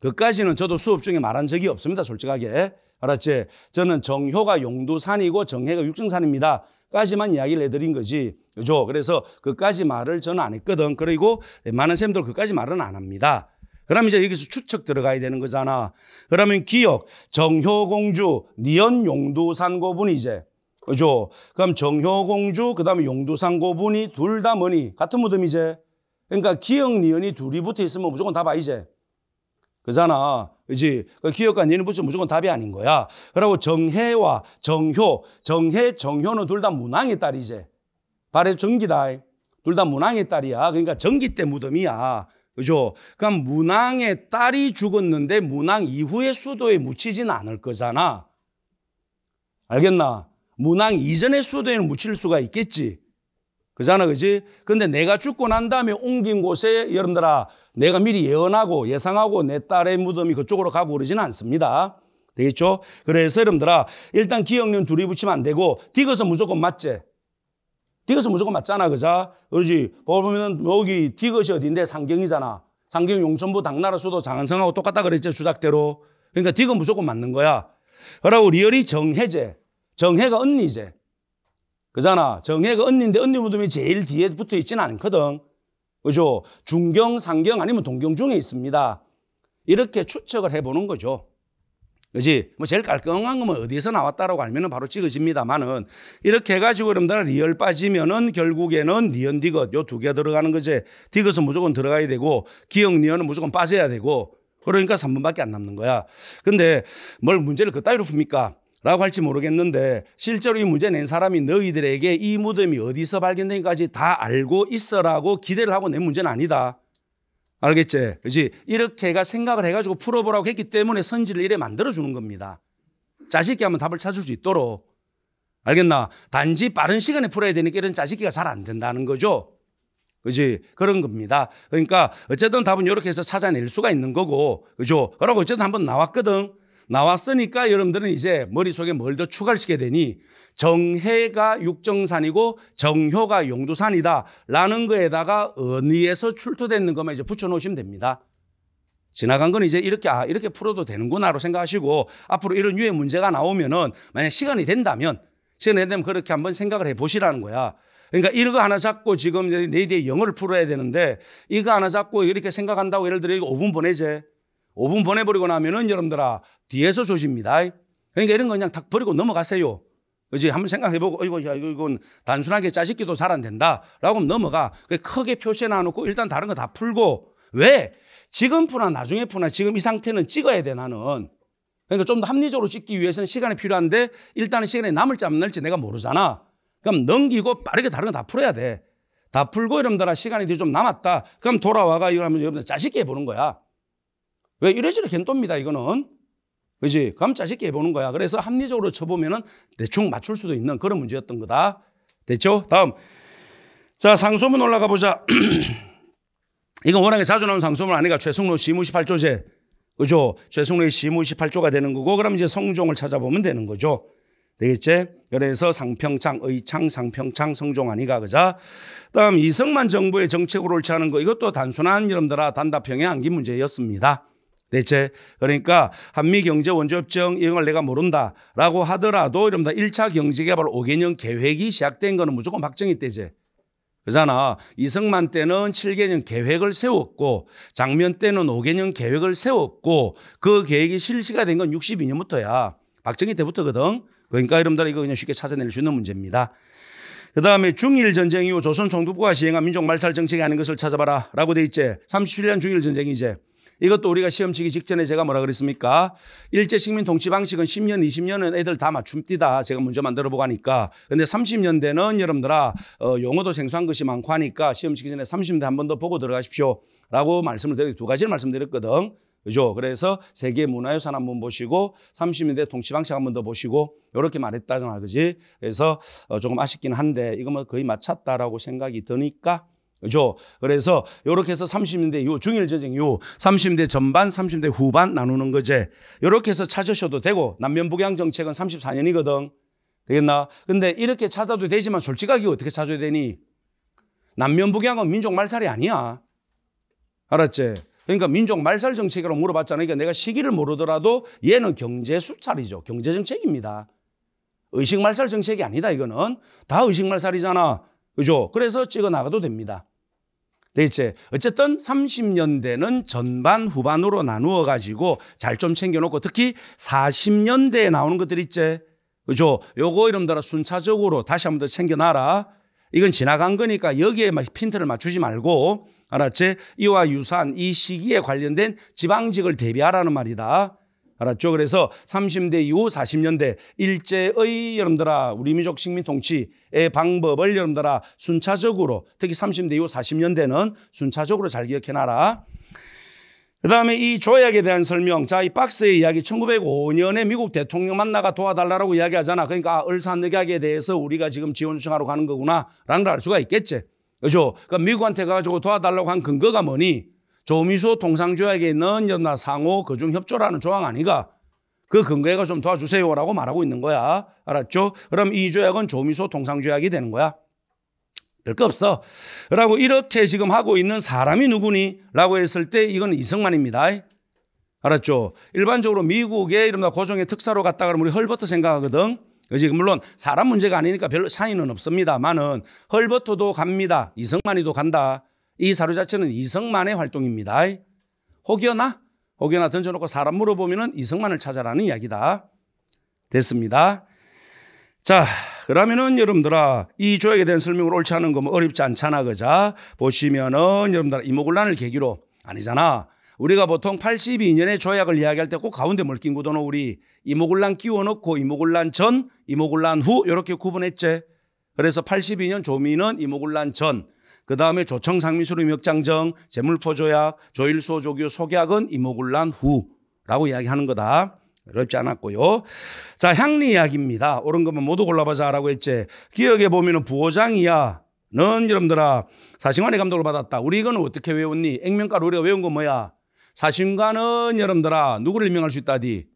그까지는 저도 수업 중에 말한 적이 없습니다. 솔직하게. 알았지? 저는 정효가 용두산이고 정해가 육정산입니다. 까지만 이야기를 해드린 거지. 그죠? 그래서 그까지 말을 저는 안 했거든. 그리고 많은 쌤들 그까지 말은 안 합니다. 그럼 이제 여기서 추측 들어가야 되는 거잖아. 그러면 기억, 정효공주, 니언 용두산 고분이 이제. 그죠? 그럼 정효공주, 그 다음에 용두산 고분이 둘 다 뭐니? 같은 무덤이제. 그러니까 기억, 니언이 둘이 붙어 있으면 무조건 답아, 이제. 그잖아. 그지? 그 기억과 니는 붙으면 무조건 답이 아닌 거야. 그리고 정해와 정효, 정해, 정효는 둘 다 문항의 딸이제. 발의 정기다. 둘 다 문항의 딸이야. 그러니까 정기 때 무덤이야. 그죠? 그니까 문왕의 딸이 죽었는데 문왕 이후의 수도에 묻히진 않을 거잖아. 알겠나? 문왕 이전의 수도에는 묻힐 수가 있겠지. 그잖아, 그지? 근데 내가 죽고 난 다음에 옮긴 곳에 여러분들아, 내가 미리 예언하고 예상하고 내 딸의 무덤이 그쪽으로 가고 그러진 않습니다. 되겠죠? 그래서 여러분들아, 일단 기억력 둘이 붙이면 안 되고, 디귿은 무조건 맞지? 디귿은 무조건 맞잖아, 그자? 그러지. 보면은 여기 디귿이 어딘데 상경이잖아. 상경 용천부 당나라 수도 장안성하고 똑같다 그랬지, 주작대로. 그러니까 디귿 무조건 맞는 거야. 그러고 리얼이 정해제. 정해가 언니제. 그잖아. 정해가 언니인데 언니 무덤이 제일 뒤에 붙어 있진 않거든. 그죠? 중경, 상경 아니면 동경 중에 있습니다. 이렇게 추측을 해보는 거죠. 그지? 뭐 제일 깔끔한 거면 뭐 어디에서 나왔다라고 알면은 바로 찍어집니다만은 이렇게 해가지고 여러분들 리얼 빠지면은 결국에는 니언 디귿 요두개 들어가는 거지. 디귿은 무조건 들어가야 되고 기억 니언은 무조건 빠져야 되고 그러니까 3분밖에 안 남는 거야. 근데 뭘 문제를 그따위로 풉니까? 라고 할지 모르겠는데 실제로 이 문제 낸 사람이 너희들에게 이 무덤이 어디서 발견된까지 다 알고 있어라고 기대를 하고 낸 문제는 아니다. 알겠지? 그지? 이렇게가 생각을 해가지고 풀어보라고 했기 때문에 선지를 이래 만들어주는 겁니다. 자식이 하면 답을 찾을 수 있도록. 알겠나? 단지 빠른 시간에 풀어야 되니까 이런 자식이가 잘 안 된다는 거죠. 그지? 그런 겁니다. 그러니까 어쨌든 답은 이렇게 해서 찾아낼 수가 있는 거고. 그죠? 그러고 어쨌든 한번 나왔거든. 나왔으니까 여러분들은 이제 머릿속에 뭘 더 추가시켜야 되니 정해가 육정산이고 정효가 용두산이다 라는 거에다가 어니에서 출토됐는 것만 이제 붙여놓으시면 됩니다. 지나간 건 이제 이렇게 아 이렇게 풀어도 되는구나로 생각하시고 앞으로 이런 유의 문제가 나오면은 만약 시간이 된다면 시간이 된다면 그렇게 한번 생각을 해보시라는 거야. 그러니까 이거 하나 잡고 지금 내일에 영어를 풀어야 되는데 이거 하나 잡고 이렇게 생각한다고 예를 들어 이거 5분 보내제 5분 보내버리고 나면은 여러분들아 뒤에서 조십니다 그러니까 이런 거 그냥 탁 버리고 넘어가세요. 그지 한번 생각해보고 이거 야, 이건 단순하게 짜식기도 잘 안 된다라고 넘어가. 크게 표시해놔 놓고 일단 다른 거 다 풀고 왜 지금 푸나 나중에 푸나 지금 이 상태는 찍어야 돼 나는. 그러니까 좀 더 합리적으로 찍기 위해서는 시간이 필요한데 일단은 시간에 남을지 안 남을지 내가 모르잖아. 그럼 넘기고 빠르게 다른 거 다 풀어야 돼. 다 풀고 이러면 다 시간이 좀 남았다. 그럼 돌아와가 이러면 여러분들 짜식게 기 보는 거야. 왜 이래저래 겐돕니다 이거는. 그지? 감자 쉽게 해보는 거야. 그래서 합리적으로 쳐보면은 대충 맞출 수도 있는 그런 문제였던 거다. 됐죠? 다음. 자, 상소문 올라가 보자. 이건 워낙에 자주 나오는 상소문 아니가 최승로 시무 18조제. 그죠? 최승로의 시무 18조가 되는 거고, 그럼 이제 성종을 찾아보면 되는 거죠. 되겠지? 그래서 상평창, 의창, 상평창, 성종 아니가 그자. 다음 이승만 정부의 정책으로 옳지 않은 거 이것도 단순한 이름들아 단답형의 안기 문제였습니다. 대체 그러니까 한미 경제 원조협정 이런 걸 내가 모른다라고 하더라도 이러면 1차 경제개발 5개년 계획이 시작된 거는 무조건 박정희 때제. 그잖아. 이승만 때는 7개년 계획을 세웠고 장면 때는 5개년 계획을 세웠고 그 계획이 실시가 된 건 62년부터야. 박정희 때부터거든. 그러니까 여러분들 이거 그냥 쉽게 찾아낼 수 있는 문제입니다. 그 다음에 중일 전쟁 이후 조선 총독부가 시행한 민족 말살 정책이 아닌 것을 찾아봐라 라고 돼 있지. 37년 중일 전쟁이 이제 이것도 우리가 시험 치기 직전에 제가 뭐라 그랬습니까? 일제식민 동치 방식은 10년, 20년은 애들 다 맞춤띠다. 제가 문제 만들어 보고 하니까. 근데 30년대는 여러분들아, 어, 용어도 생소한 것이 많고 하니까 시험 치기 전에 30년대 한 번 더 보고 들어가십시오. 라고 말씀을 드리고 두 가지를 말씀드렸거든. 그죠? 그래서 세계 문화유산 한 번 보시고 30년대 동치방식 한 번 더 보시고 이렇게 말했다잖아, 그지? 그래서 어, 조금 아쉽긴 한데 이거 뭐 거의 맞췄다라고 생각이 드니까 그죠? 그래서 요렇게 해서 30년대 요 중일 전쟁 요 30대 년 전반, 30대 년 후반 나누는 거지 요렇게 해서 찾으셔도 되고 남면 북양 정책은 34년이거든. 되겠나? 근데 이렇게 찾아도 되지만 솔직하게 어떻게 찾아야 되니? 남면 북양은 민족 말살이 아니야. 알았지? 그러니까 민족 말살 정책이라고 물어봤잖아. 그러니까 내가 시기를 모르더라도 얘는 경제 수찰이죠. 경제 정책입니다. 의식 말살 정책이 아니다. 이거는 다 의식 말살이잖아. 그죠? 그래서 찍어 나가도 됩니다. 되겠지? 네, 어쨌든 30년대는 전반 후반으로 나누어 가지고 잘 좀 챙겨놓고 특히 40년대에 나오는 것들 있지? 그죠? 요거 이름대로 순차적으로 다시 한번 더 챙겨놔라. 이건 지나간 거니까 여기에 막 핀트를 맞추지 말고 알았지? 이와 유사한 이 시기에 관련된 지방직을 대비하라는 말이다. 알았죠? 그래서 30대 이후 40년대 일제의 여러분들아 우리 민족 식민 통치의 방법을 여러분들아 순차적으로 특히 30대 이후 40년대는 순차적으로 잘 기억해놔라. 그 다음에 이 조약에 대한 설명. 자, 이 박스의 이야기 1905년에 미국 대통령 만나가 도와달라고 이야기하잖아. 그러니까 아, 을산늑약에 대해서 우리가 지금 지원 요청하러 가는 거구나 라는 걸 알 수가 있겠지. 그죠? 그러니까 미국한테 가가지고 도와달라고 한 근거가 뭐니? 조미소 통상조약에 있는 연나 상호 거중 그 협조라는 조항 아니가 그 근거에가 좀 도와주세요라고 말하고 있는 거야. 알았죠? 그럼 이 조약은 조미소 통상조약이 되는 거야. 별거 없어. 라고 이렇게 지금 하고 있는 사람이 누구니? 라고 했을 때 이건 이승만입니다. 알았죠? 일반적으로 미국의 이른바 고종의 특사로 갔다 그러면 우리 헐버트 생각하거든. 그지 그 물론 사람 문제가 아니니까 별로 차이는 없습니다만은 헐버트도 갑니다. 이승만이도 간다. 이 사료자체는 이성만의 활동입니다. 혹여나 혹여나 던져놓고 사람 물어보면은 이성만을 찾아라는 이야기다. 됐습니다. 자, 그러면은 여러분들아 이 조약에 대한 설명을 옳지 않은 거면 어렵지 않잖아 그자 보시면은 여러분들아 이모군란을 계기로 아니잖아. 우리가 보통 82년의 조약을 이야기할 때 꼭 가운데 뭘낀구 도는 우리 이모군란 끼워놓고 이모군란 전, 이모군란 후 이렇게 구분했지. 그래서 82년 조미는 이모군란 전, 그 다음에 조청 상민수로 임역장정, 재물포조약, 조일소 조교 소계약은 임오군란 후라고 이야기하는 거다. 어렵지 않았고요. 자, 향리 이야기입니다. 옳은 것만 모두 골라봐자라고 했지. 기억에 보면은 부호장 이야. 넌 여러분들아 사신관의 감독을 받았다. 우리 이건 어떻게 외웠니? 액면가로 우리가 외운 건 뭐야? 사신관은 여러분들아 누구를 임명할 수 있다디?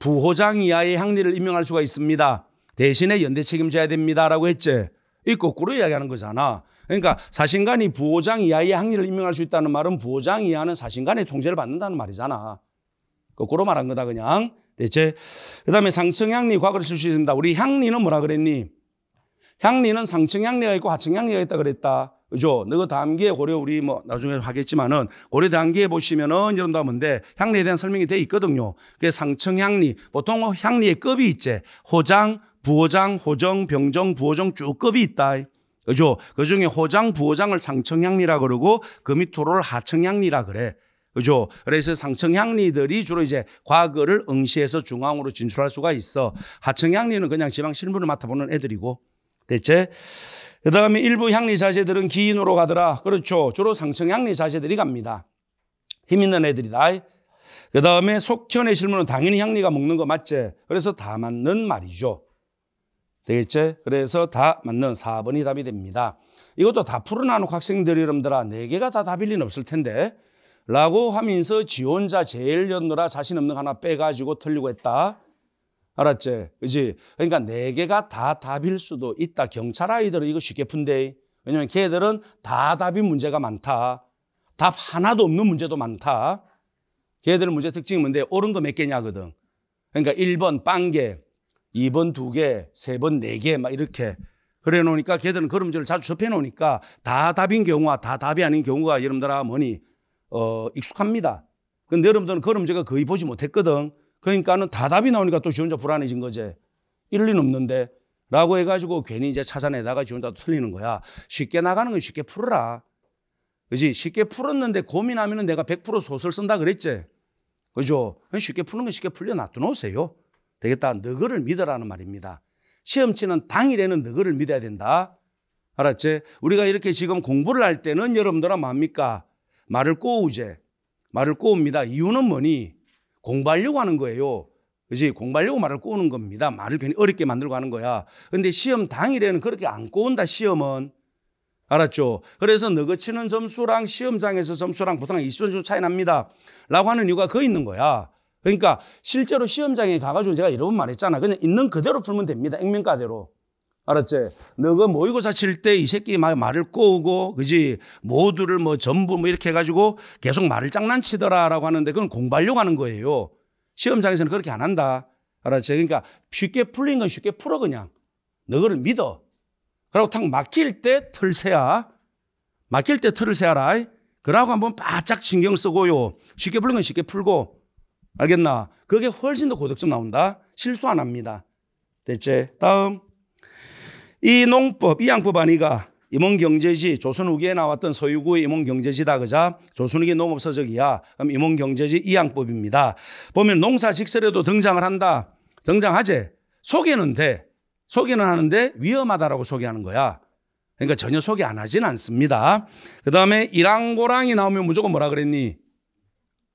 부호장 이야의 향리를 임명할 수가 있습니다. 대신에 연대 책임져야 됩니다라고 했지. 이 거꾸로 이야기하는 거잖아. 그러니까 사신간이 부호장 이하의 학리를 임명할 수 있다는 말은 부호장 이하는 사신간의 통제를 받는다는 말이잖아. 거꾸로 말한 거다 그냥. 대체 그다음에 상층향리 과거를 출시 있습니다. 우리 향리는 뭐라 그랬니? 향리는 상층향리가 있고 하층향리가 있다 그랬다. 그죠? 너그 다음기에 고려 우리 뭐 나중에 하겠지만은 고려 단기에 보시면은 이런 다하면데 네, 향리에 대한 설명이 돼 있거든요. 그게 상층향리 보통 뭐 향리의 급이 있지. 호장, 부호장, 호정, 병정, 부호정 쭉 급이 있다. 그죠? 그 중에 호장, 부호장을 상청향리라 그러고 그 밑으로를 하청향리라 그래. 그죠? 그래서 상청향리들이 주로 이제 과거를 응시해서 중앙으로 진출할 수가 있어. 하청향리는 그냥 지방 실무를 맡아보는 애들이고. 대체 그 다음에 일부 향리자제들은 기인으로 가더라. 그렇죠. 주로 상청향리자제들이 갑니다. 힘 있는 애들이다. 그 다음에 속현의 실무는 당연히 향리가 먹는 거 맞지? 그래서 다 맞는 말이죠. 되겠지? 그래서 다 맞는 4번이 답이 됩니다. 이것도 다풀어놓고학생들 여러분들아 4개가 다 답일 리는 없을 텐데 라고 하면서 지원자 제일 연느라 자신 없는 하나 빼가지고 틀리고 했다. 알았지? 그지? 그러니까 4개가 다 답일 수도 있다. 경찰 아이들은 이거 쉽게 푼대. 왜냐면 걔들은 다 답이 문제가 많다. 답 하나도 없는 문제도 많다. 걔들 문제 특징이 뭔데? 옳은 거 몇 개냐거든. 그러니까 1번 빵개, 2번 두 개, 3번 네개막 이렇게 그래 놓으니까 걔들은 걸음질을 자주 접해 놓으니까 다 답인 경우와 다 답이 아닌 경우가 여러분들아 뭐니 어 익숙합니다. 근데 여러분들은 걸음질가 거의 보지 못했거든. 그러니까는 다 답이 나오니까 또 지원자 불안해진 거지. 일리는 없는데 라고 해가지고 괜히 이제 찾아내다가 지원자도 틀리는 거야. 쉽게 나가는 건 쉽게 풀어라. 그지? 쉽게 풀었는데 고민하면은 내가 100% 소설 쓴다 그랬지. 그죠? 쉽게 푸는 건 쉽게 풀려 놔두 놓으세요. 되겠다. 너거를 믿어라는 말입니다. 시험 치는 당일에는 너거를 믿어야 된다. 알았지? 우리가 이렇게 지금 공부를 할 때는 여러분들은 뭡니까? 말을 꼬우제. 말을 꼬웁니다. 이유는 뭐니? 공부하려고 하는 거예요. 그지? 공부하려고 말을 꼬우는 겁니다. 말을 괜히 어렵게 만들고 하는 거야. 근데 시험 당일에는 그렇게 안 꼬운다, 시험은. 알았죠? 그래서 너그 치는 점수랑 시험장에서 점수랑 보통 한 20점 정도 차이 납니다. 라고 하는 이유가 그 있는 거야. 그러니까 실제로 시험장에 가가지고 제가 여러 번 말했잖아. 그냥 있는 그대로 풀면 됩니다. 액면가대로. 알았지? 너가 모의고사 칠 때 이 새끼 말을 꼬우고, 그지? 모두를 뭐 전부 뭐 이렇게 해가지고 계속 말을 장난치더라라고 하는데 그건 공부하려고 하는 거예요. 시험장에서는 그렇게 안 한다. 알았지? 그러니까 쉽게 풀린 건 쉽게 풀어 그냥. 너거를 믿어. 그리고 탁 막힐 때 틀세야. 막힐 때 틀을 세라. 그러고 한번 바짝 신경 쓰고요. 쉽게 풀린 건 쉽게 풀고. 알겠나? 그게 훨씬 더 고득점 나온다. 실수 안 합니다. 대체 다음. 이 농법, 이 양법 아니가 임원경제지 조선 후기에 나왔던 서유구의 임원경제지다 그자 조선 후기 농업서적이야 그럼 임원경제지 이양법입니다 보면 농사 직설에도 등장을 한다 등장하지 소개는 돼 소개는 하는데 위험하다라고 소개하는 거야 그러니까 전혀 소개 안 하진 않습니다 그 다음에 이랑고랑이 나오면 무조건 뭐라 그랬니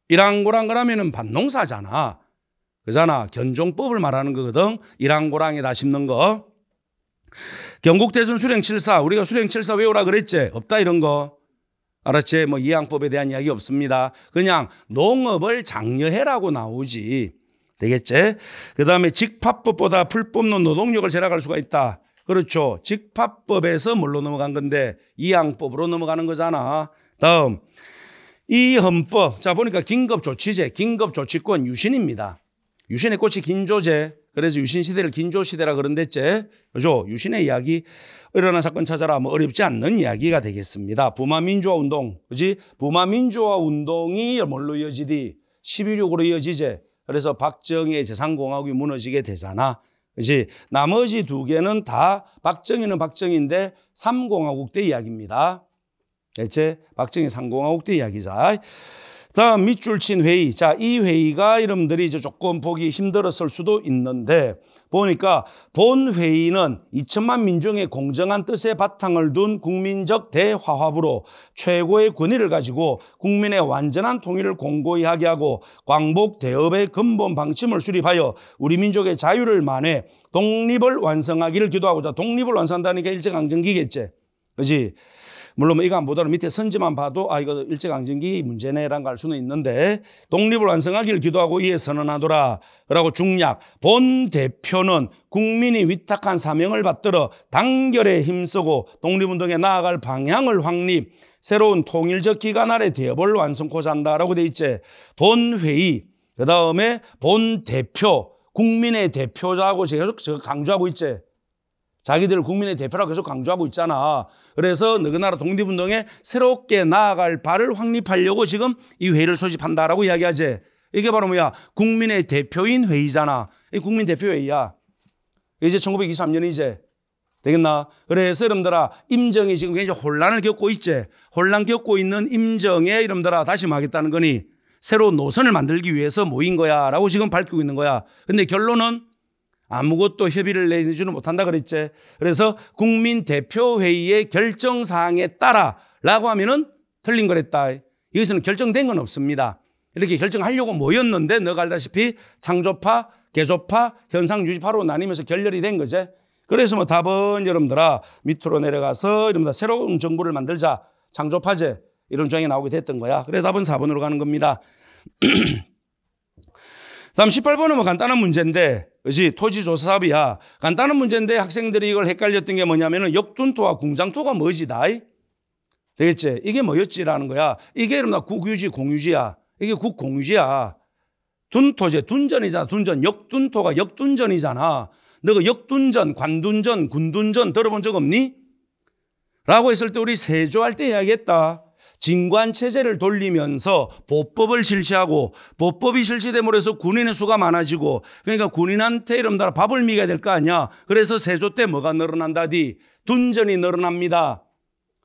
이랑고랑그라면은 반농사잖아. 그잖아. 견종법을 말하는 거거든. 이랑고랑에다 심는 거. 경국대선 수령 7사 우리가 수령 7사 외우라 그랬지? 없다 이런 거. 알았지? 뭐 이양법에 대한 이야기 없습니다. 그냥 농업을 장려해라고 나오지. 되겠지? 그 다음에 직파법보다 풀법는 노동력을 제약할 수가 있다. 그렇죠. 직파법에서 뭘로 넘어간 건데 이양법으로 넘어가는 거잖아. 다음. 이 헌법, 자, 보니까 긴급조치제, 긴급조치권 유신입니다. 유신의 꽃이 긴조제, 그래서 유신시대를 긴조시대라 그런댔제, 그죠? 유신의 이야기, 일어난 사건 찾아라, 뭐 어렵지 않는 이야기가 되겠습니다. 부마민주화 운동, 그지? 부마민주화 운동이 뭘로 이어지디? 11.6으로 이어지제. 그래서 박정희의 재상공화국이 무너지게 되잖아. 그지? 나머지 두 개는 다 박정희는 박정희인데 3공화국 때 이야기입니다. 대체 박정희 상공화국대 이야기자. 다음 밑줄 친 회의. 자, 이 회의가 여러분들이 이제 조금 보기 힘들었을 수도 있는데 보니까 본 회의는 2천만 민중의 공정한 뜻에 바탕을 둔 국민적 대화합으로 최고의 권위를 가지고 국민의 완전한 통일을 공고히 하게 하고 광복 대업의 근본 방침을 수립하여 우리 민족의 자유를 만회 독립을 완성하기를 기도하고자 독립을 완성한다는게 일제강점기겠지. 그지 물론 뭐 이거 안보다라 밑에 선지만 봐도 아 이거 일제강점기 문제네라는 걸알 수는 있는데 독립을 완성하기를 기도하고 이에 선언하더라. 라고 중략 본 대표는 국민이 위탁한 사명을 받들어 단결에 힘쓰고 독립운동에 나아갈 방향을 확립 새로운 통일적 기간 아래 대업을 완성코자 한다라고 돼 있지. 본 회의 그다음에 본 대표 국민의 대표자하고 계속 강조하고 있지. 자기들 국민의 대표라고 계속 강조하고 있잖아. 그래서 너희 나라 독립운동에 새롭게 나아갈 바를 확립하려고 지금 이 회의를 소집한다라고 이야기하지. 이게 바로 뭐야? 국민의 대표인 회의잖아. 이 국민 대표 회의야. 이제 1923년 이제 되겠나? 그래서 여러분들아 임정이 지금 굉장히 혼란을 겪고 있지. 혼란 겪고 있는 임정에 여러분들아 다시 말하겠다는 거니 새로 노선을 만들기 위해서 모인 거야라고 지금 밝히고 있는 거야. 근데 결론은 아무것도 협의를 내지는 못한다 그랬지. 그래서 국민대표회의의 결정사항에 따라라고 하면은 틀린 거랬다. 여기서는 결정된 건 없습니다. 이렇게 결정하려고 모였는데 너가 알다시피 창조파, 개조파, 현상유지파로 나뉘면서 결렬이 된 거지. 그래서 뭐 답은 여러분들아 밑으로 내려가서 이러면다 새로운 정부를 만들자. 창조파제 이런 주장이 나오게 됐던 거야. 그래 답은 4번으로 가는 겁니다. 다음 18번은 뭐 간단한 문제인데 그지 토지 조사업이야 간단한 문제인데 학생들이 이걸 헷갈렸던 게 뭐냐면은 역둔토와 궁장토가 뭐지다이 되겠지 이게 뭐였지라는 거야 이게 이러나 국유지 공유지야 이게 국공유지야 둔토제 둔전이잖아 둔전 역둔토가 역둔전이잖아 너가 역둔전 관둔전 군둔전 들어본 적 없니? 라고 했을 때 우리 세조할 때 이야기했다 진관 체제를 돌리면서 보법을 실시하고 보법이 실시됨으로 해서 군인의 수가 많아지고 그러니까 군인한테 이름따라 밥을 미여될거 아니야. 그래서 세조 때 뭐가 늘어난다디 둔전이 늘어납니다.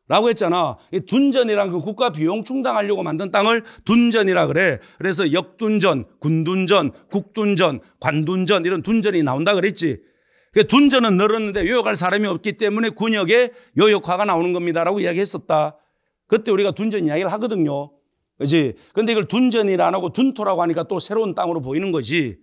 라고 했잖아. 이 둔전이란 그 국가 비용 충당하려고 만든 땅을 둔전이라 그래. 그래서 역둔전, 군둔전, 국둔전, 관둔전 이런 둔전이 나온다 그랬지. 그 둔전은 늘었는데 요역할 사람이 없기 때문에 군역에 요역화가 나오는 겁니다라고 이야기했었다. 그때 우리가 둔전 이야기를 하거든요. 그지? 근데 이걸 둔전이라 안 하고 둔토라고 하니까 또 새로운 땅으로 보이는 거지.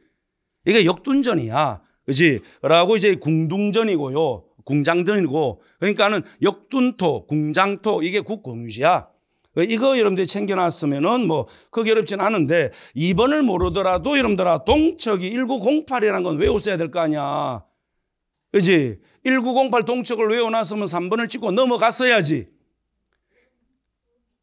이게 역둔전이야. 그지? 라고 이제 궁둥전이고요. 궁장전이고. 그러니까는 역둔토, 궁장토, 이게 국공유지야. 그 이거 여러분들이 챙겨놨으면은 뭐, 크게 어렵진 않은데, 2번을 모르더라도 여러분들아, 동척이 1908이라는 건 외웠어야 될 거 아니야. 그지? 1908 동척을 외워놨으면 3번을 찍고 넘어갔어야지.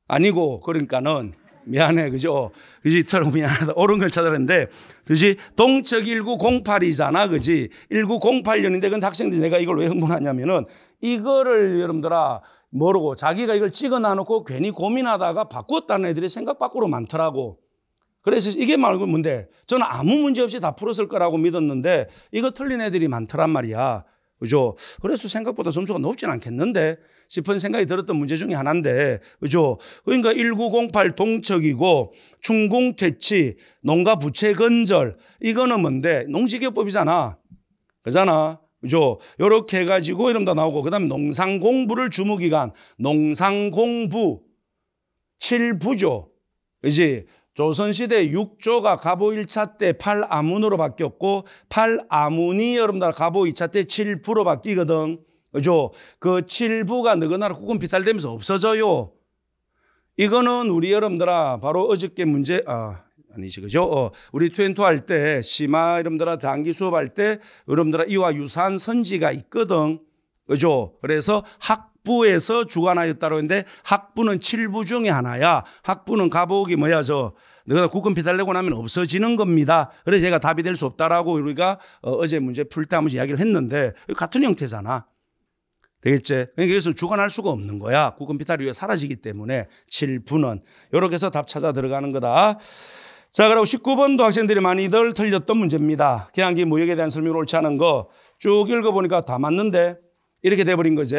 아니고 그러니까는 미안해 그죠? 그지 이탈록 미안하다 옳은 걸 찾아냈는데 그지 동적 1908이잖아 그지 1908년인데 그건 학생들이 내가 이걸 왜 흥분하냐면은 이거를 여러분들아 모르고 자기가 이걸 찍어놔놓고 괜히 고민하다가 바꿨다는 애들이 생각 밖으로 많더라고. 그래서 이게 말고 뭔데 저는 아무 문제 없이 다 풀었을 거라고 믿었는데 이거 틀린 애들이 많더란 말이야. 그죠? 그래서 생각보다 점수가 높진 않겠는데 싶은 생각이 들었던 문제 중에 하나인데, 그죠? 그러니까 1908 동척이고 중공 퇴치, 농가 부채 건절, 이거는 뭔데? 농지개법이잖아. 그잖아. 그죠? 요렇게 해가지고 이름 도 나오고, 그 다음에 농상 공부를 주무기간, 농상 공부, 7부조. 그지? 조선시대 6조가 가보 1차 때 8아문으로 바뀌었고 8아문이 여러분들 가보 2차 때 7%로 바뀌거든. 그죠? 그 칠부가 느그나라 혹은 비탈되면서 없어져요. 이거는 우리 여러분들아 바로 어저께 문제 아 아니지 그죠? 어, 우리 트웬토 할때 심화 여러분들아 단기 수업할 때 여러분들아 이와 유사한 선지가 있거든. 그죠? 그래서 학부에서 주관하였다고 했는데 학부는 칠부 중에 하나야. 학부는 가보기 뭐야 저 너가 국금 비달내고 나면 없어지는 겁니다. 그래서 제가 답이 될 수 없다라고 우리가 어, 어제 문제 풀 때 한번 이야기를 했는데 같은 형태잖아. 되겠지? 그러니까 여기서 주관할 수가 없는 거야. 구컴퓨터 위해 사라지기 때문에 7분은. 요렇게 해서 답 찾아 들어가는 거다. 자, 그리고 19번도 학생들이 많이들 틀렸던 문제입니다. 계양기 무역에 대한 설명이 옳지 않은 거 쭉 읽어보니까 다 맞는데 이렇게 돼버린 거지.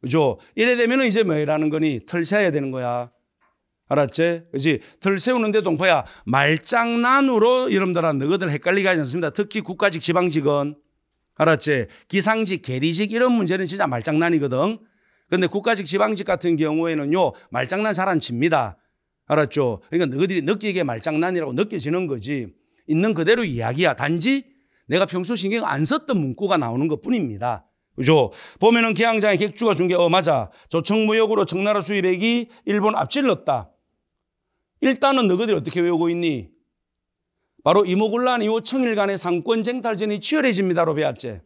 그죠? 이래 되면 이제 뭐라는 거니? 틀 세야 되는 거야. 알았지? 그지? 틀 세우는데 동포야. 말장난으로 여러분들아 너희들 헷갈리게 하지 않습니다. 특히 국가직 지방직은 알았지? 기상직, 계리직 이런 문제는 진짜 말장난이거든. 근데 국가직, 지방직 같은 경우에는요, 말장난 잘 안 칩니다. 알았죠? 그러니까 너희들이 느끼게 말장난이라고 느껴지는 거지. 있는 그대로 이야기야. 단지 내가 평소 신경 안 썼던 문구가 나오는 것 뿐입니다. 그죠? 보면은 기왕장의 객주가 준 게, 어, 맞아. 조청무역으로 청나라 수입액이 일본 앞질렀다. 일단은 너희들이 어떻게 외우고 있니? 바로 이모굴란 이후 청일 간의 상권 쟁탈전이 치열해집니다로 배웠지.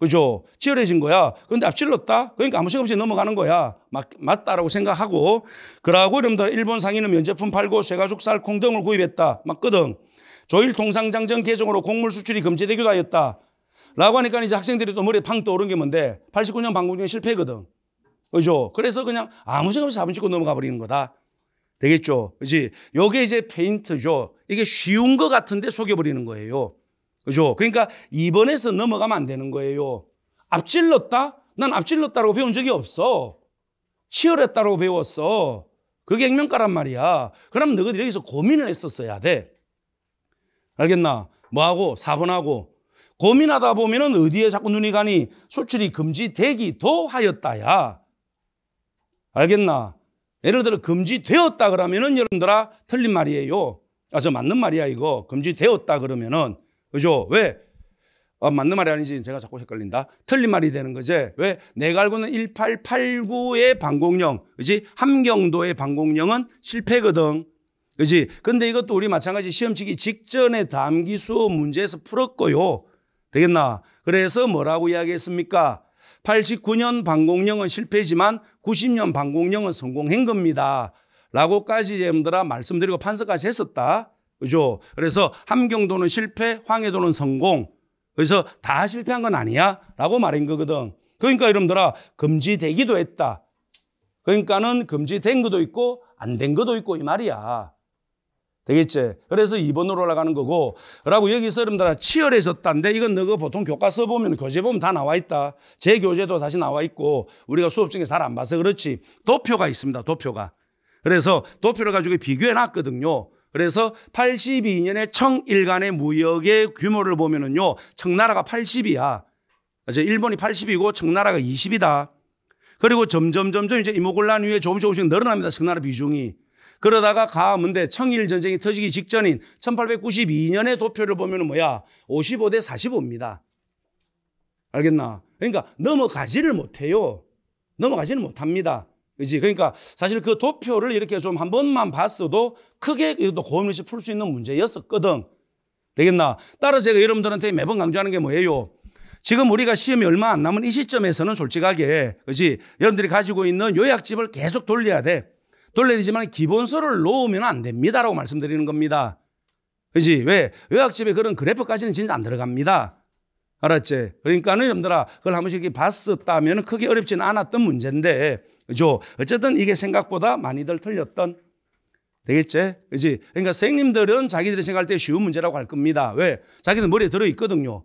그죠? 치열해진 거야. 그런데 앞질렀다? 그러니까 아무 생각 없이 넘어가는 거야. 맞, 맞다라고 생각하고. 그러고 이러면 일본 상인은 면제품 팔고 쇠가죽 쌀콩 등을 구입했다. 맞거든. 조일 통상장정 개정으로 곡물 수출이 금지되기도 하였다. 라고 하니까 이제 학생들이 또 머리에 팡 떠오른 게 뭔데? 89년 방공정에 실패거든. 그죠? 그래서 그냥 아무 생각 없이 잡분 찍고 넘어가 버리는 거다. 되겠죠. 그지? 요게 이제 페인트죠. 이게 쉬운 것 같은데 속여버리는 거예요. 그죠? 그러니까 2번에서 넘어가면 안 되는 거예요. 앞질렀다? 난 앞질렀다라고 배운 적이 없어. 치열했다라고 배웠어. 그게 액면가란 말이야. 그럼 너희들이 여기서 고민을 했었어야 돼. 알겠나? 뭐하고? 4번하고. 고민하다 보면은 어디에 자꾸 눈이 가니? 수출이 금지되기도 하였다야. 알겠나? 예를 들어 금지되었다 그러면은 여러분들아 틀린 말이에요. 아, 저 맞는 말이야 이거. 금지되었다 그러면은 그죠? 왜? 아, 맞는 말이 아니지. 제가 자꾸 헷갈린다. 틀린 말이 되는 거지. 왜? 내가 알고는 1889의 방공령, 그지? 함경도의 방공령은 실패거든. 그지? 근데 이것도 우리 마찬가지 시험치기 직전에 담기 수업 문제에서 풀었고요. 되겠나? 그래서 뭐라고 이야기했습니까? 89년 방공령은 실패지만 90년 방공령은 성공한 겁니다. 라고까지 여러분들아 말씀드리고 판서까지 했었다. 그죠? 그래서 함경도는 실패, 황해도는 성공. 그래서 다 실패한 건 아니야. 라고 말한 거거든. 그러니까 여러분들아 금지되기도 했다. 그러니까는 금지된 것도 있고 안 된 것도 있고 이 말이야. 되겠지? 그래서 2번으로 올라가는 거고, 라고 여기서 여러분들 치열해졌다는데 이건 너가 보통 교과서 보면 교재 보면 다 나와 있다. 제 교재도 다시 나와 있고, 우리가 수업 중에 잘 안 봐서 그렇지. 도표가 있습니다. 도표가. 그래서 도표를 가지고 비교해 놨거든요. 그래서 82년에 청일간의 무역의 규모를 보면은요, 청나라가 80이야. 이제 일본이 80이고 청나라가 20이다. 그리고 점점 점점 이제 이모골란 위에 조금 조금씩 늘어납니다. 청나라 비중이. 그러다가 가문대 청일 전쟁이 터지기 직전인 1892년의 도표를 보면 뭐야? 55대 45입니다. 알겠나? 그러니까 넘어가지를 못해요. 넘어가지는 못합니다. 그지? 그러니까 사실 그 도표를 이렇게 좀 한 번만 봤어도 크게 고민없이 풀수 있는 문제였었거든. 되겠나? 따라서 제가 여러분들한테 매번 강조하는 게 뭐예요? 지금 우리가 시험이 얼마 안 남은 이 시점에서는 솔직하게, 그지? 여러분들이 가지고 있는 요약집을 계속 돌려야 돼. 돌려지만 기본서를 놓으면 안 됩니다라고 말씀드리는 겁니다. 그지? 왜? 외학집에 그런 그래프까지는 진짜 안 들어갑니다. 알았지? 그러니까는 여러분들아, 그걸 한 번씩 봤었다면 크게 어렵지는 않았던 문제인데, 그죠? 어쨌든 이게 생각보다 많이들 틀렸던 되겠지? 그지? 그러니까 선생님들은 자기들이 생각할 때 쉬운 문제라고 할 겁니다. 왜? 자기들 머리에 들어있거든요.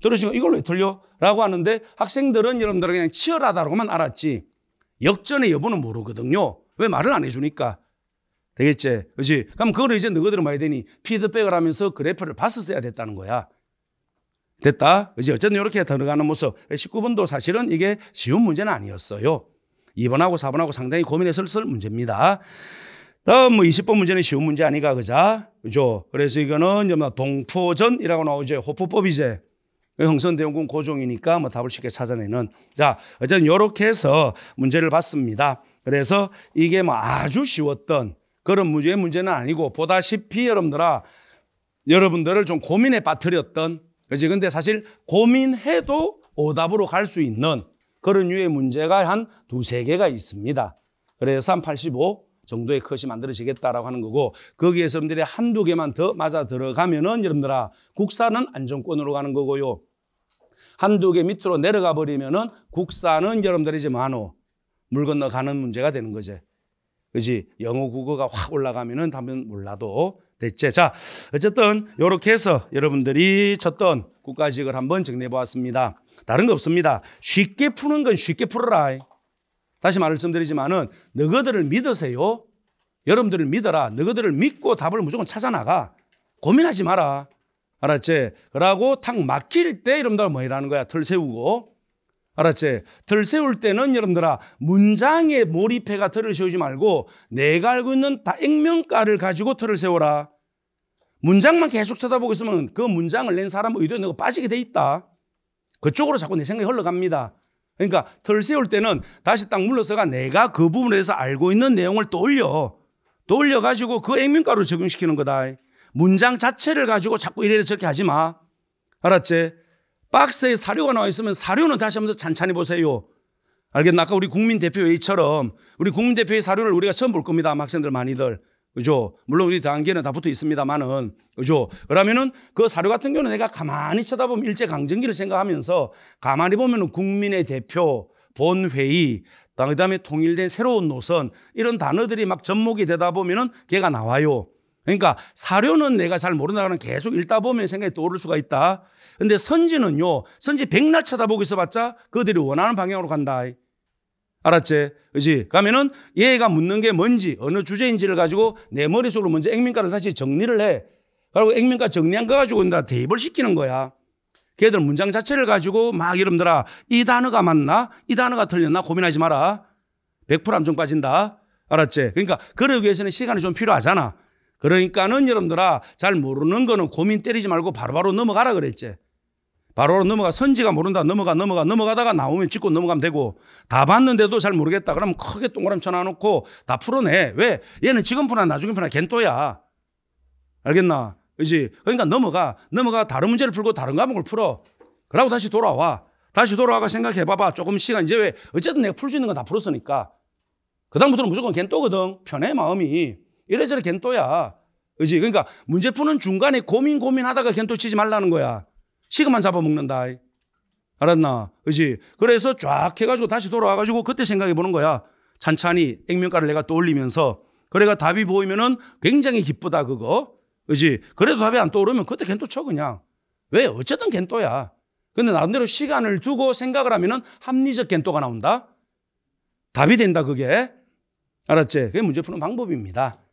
들으시고 이걸 왜 틀려? 라고 하는데 학생들은 여러분들 그냥 치열하다고만 알았지. 역전의 여부는 모르거든요. 왜 말을 안 해주니까. 되겠지? 그지? 그럼 그거를 이제 너희들은 뭐야 되니? 피드백을 하면서 그래프를 봤었어야 됐다는 거야. 됐다? 그지? 어쨌든 이렇게 들어가는 모습. 19번도 사실은 이게 쉬운 문제는 아니었어요. 2번하고 4번하고 상당히 고민해서 쓸 문제입니다. 다음 뭐 20번 문제는 쉬운 문제 아니가, 그죠 그죠? 그래서 이거는 뭐 동포전이라고 나오죠. 호프법이제. 형성대원군 고종이니까 뭐 답을 쉽게 찾아내는. 자, 어쨌든 이렇게 해서 문제를 봤습니다. 그래서 이게 뭐 아주 쉬웠던 그런 문제의 문제는 아니고 보다시피 여러분들아 여러분들을 좀 고민에 빠뜨렸던 그지 근데 사실 고민해도 오답으로 갈 수 있는 그런 유의 문제가 한 두세 개가 있습니다. 그래서 한 85 정도의 컷이 만들어지겠다라고 하는 거고 거기에서 여러분들이 한두 개만 더 맞아 들어가면은 여러분들아 국사는 안정권으로 가는 거고요. 한두 개 밑으로 내려가 버리면은 국사는 여러분들이 지만 물 건너가는 문제가 되는 거지. 그지? 영어 국어가 확 올라가면은 답은 몰라도 됐지. 자, 어쨌든 요렇게 해서 여러분들이 쳤던 국가직을 한번 정리해 보았습니다. 다른 거 없습니다. 쉽게 푸는 건 쉽게 풀어라. 다시 말씀드리지만은 너희들을 믿으세요. 여러분들을 믿어라. 너희들을 믿고 답을 무조건 찾아나가. 고민하지 마라. 알았지? 그러고 탁 막힐 때 이러면 뭐이라는 거야. 털 세우고. 알았지? 들 세울 때는 여러분들아 문장에 몰입해가 들을 세우지 말고 내가 알고 있는 다 액면가를 가지고 틀을 세워라. 문장만 계속 쳐다보고 있으면 그 문장을 낸 사람 의도에 내가 빠지게 돼 있다. 그쪽으로 자꾸 내 생각이 흘러갑니다. 그러니까 틀 세울 때는 다시 딱 물러서가 내가 그 부분에 대해서 알고 있는 내용을 또 올려. 또 올려가지고 그 액면가로 적용시키는 거다. 문장 자체를 가지고 자꾸 이래 저렇게 하지 마. 알았지? 박스에 사료가 나와 있으면 사료는 다시 한번 찬찬히 보세요. 알겠나? 아까 우리 국민대표 회의처럼 우리 국민대표의 사료를 우리가 처음 볼 겁니다. 학생들 많이들. 그죠? 물론 우리 단계는 다 붙어 있습니다만은. 그죠? 그러면은 그 사료 같은 경우는 내가 가만히 쳐다보면 일제강점기를 생각하면서 가만히 보면은 국민의 대표, 본회의, 그 다음에 통일된 새로운 노선 이런 단어들이 막 접목이 되다 보면은 걔가 나와요. 그러니까 사료는 내가 잘 모르다가는 계속 읽다 보면 생각이 떠오를 수가 있다. 근데 선지는요, 선지 백날 쳐다보고 있어봤자 그들이 원하는 방향으로 간다. 알았지? 그지? 그러면은 얘가 묻는 게 뭔지, 어느 주제인지를 가지고 내 머릿속으로 먼저 액면가를 다시 정리를 해. 그리고 액면가 정리한 거 가지고 다 대입을 시키는 거야. 걔들 문장 자체를 가지고 막이러더라이 단어가 맞나? 이 단어가 틀렸나? 고민하지 마라. 100% 함정 빠진다. 알았지? 그러니까, 그러기 위해서는 시간이 좀 필요하잖아. 그러니까는 여러분들아 잘 모르는 거는 고민 때리지 말고 바로바로 넘어가라 그랬지. 바로바로 넘어가 선지가 모른다 넘어가 넘어가 넘어가다가 나오면 짚고 넘어가면 되고 다 봤는데도 잘 모르겠다 그러면 크게 동그라미 쳐놔놓고 다 풀어내. 왜? 얘는 지금 푸나 나중에 푸나 겐또야. 알겠나? 그지 그러니까 넘어가 넘어가 다른 문제를 풀고 다른 과목을 풀어. 그러고 다시 돌아와. 다시 돌아와가 생각해봐봐. 조금 시간 이제 왜 어쨌든 내가 풀 수 있는 건 다 풀었으니까. 그 다음부터는 무조건 걘 또거든. 편해 마음이. 이래저래 겐또야. 그지? 그러니까 문제 푸는 중간에 고민 고민하다가 겐또 치지 말라는 거야. 시간만 잡아먹는다. 알았나? 그지? 그래서 쫙 해가지고 다시 돌아와가지고 그때 생각해 보는 거야. 찬찬히 액면가를 내가 떠올리면서 그래가 답이 보이면은 굉장히 기쁘다 그거. 그지? 그래도 답이 안 떠오르면 그때 겐또 쳐 그냥. 왜? 어쨌든 겐또야. 근데 나름대로 시간을 두고 생각을 하면은 합리적 겐또가 나온다. 답이 된다 그게. 알았지? 그게 문제 푸는 방법입니다.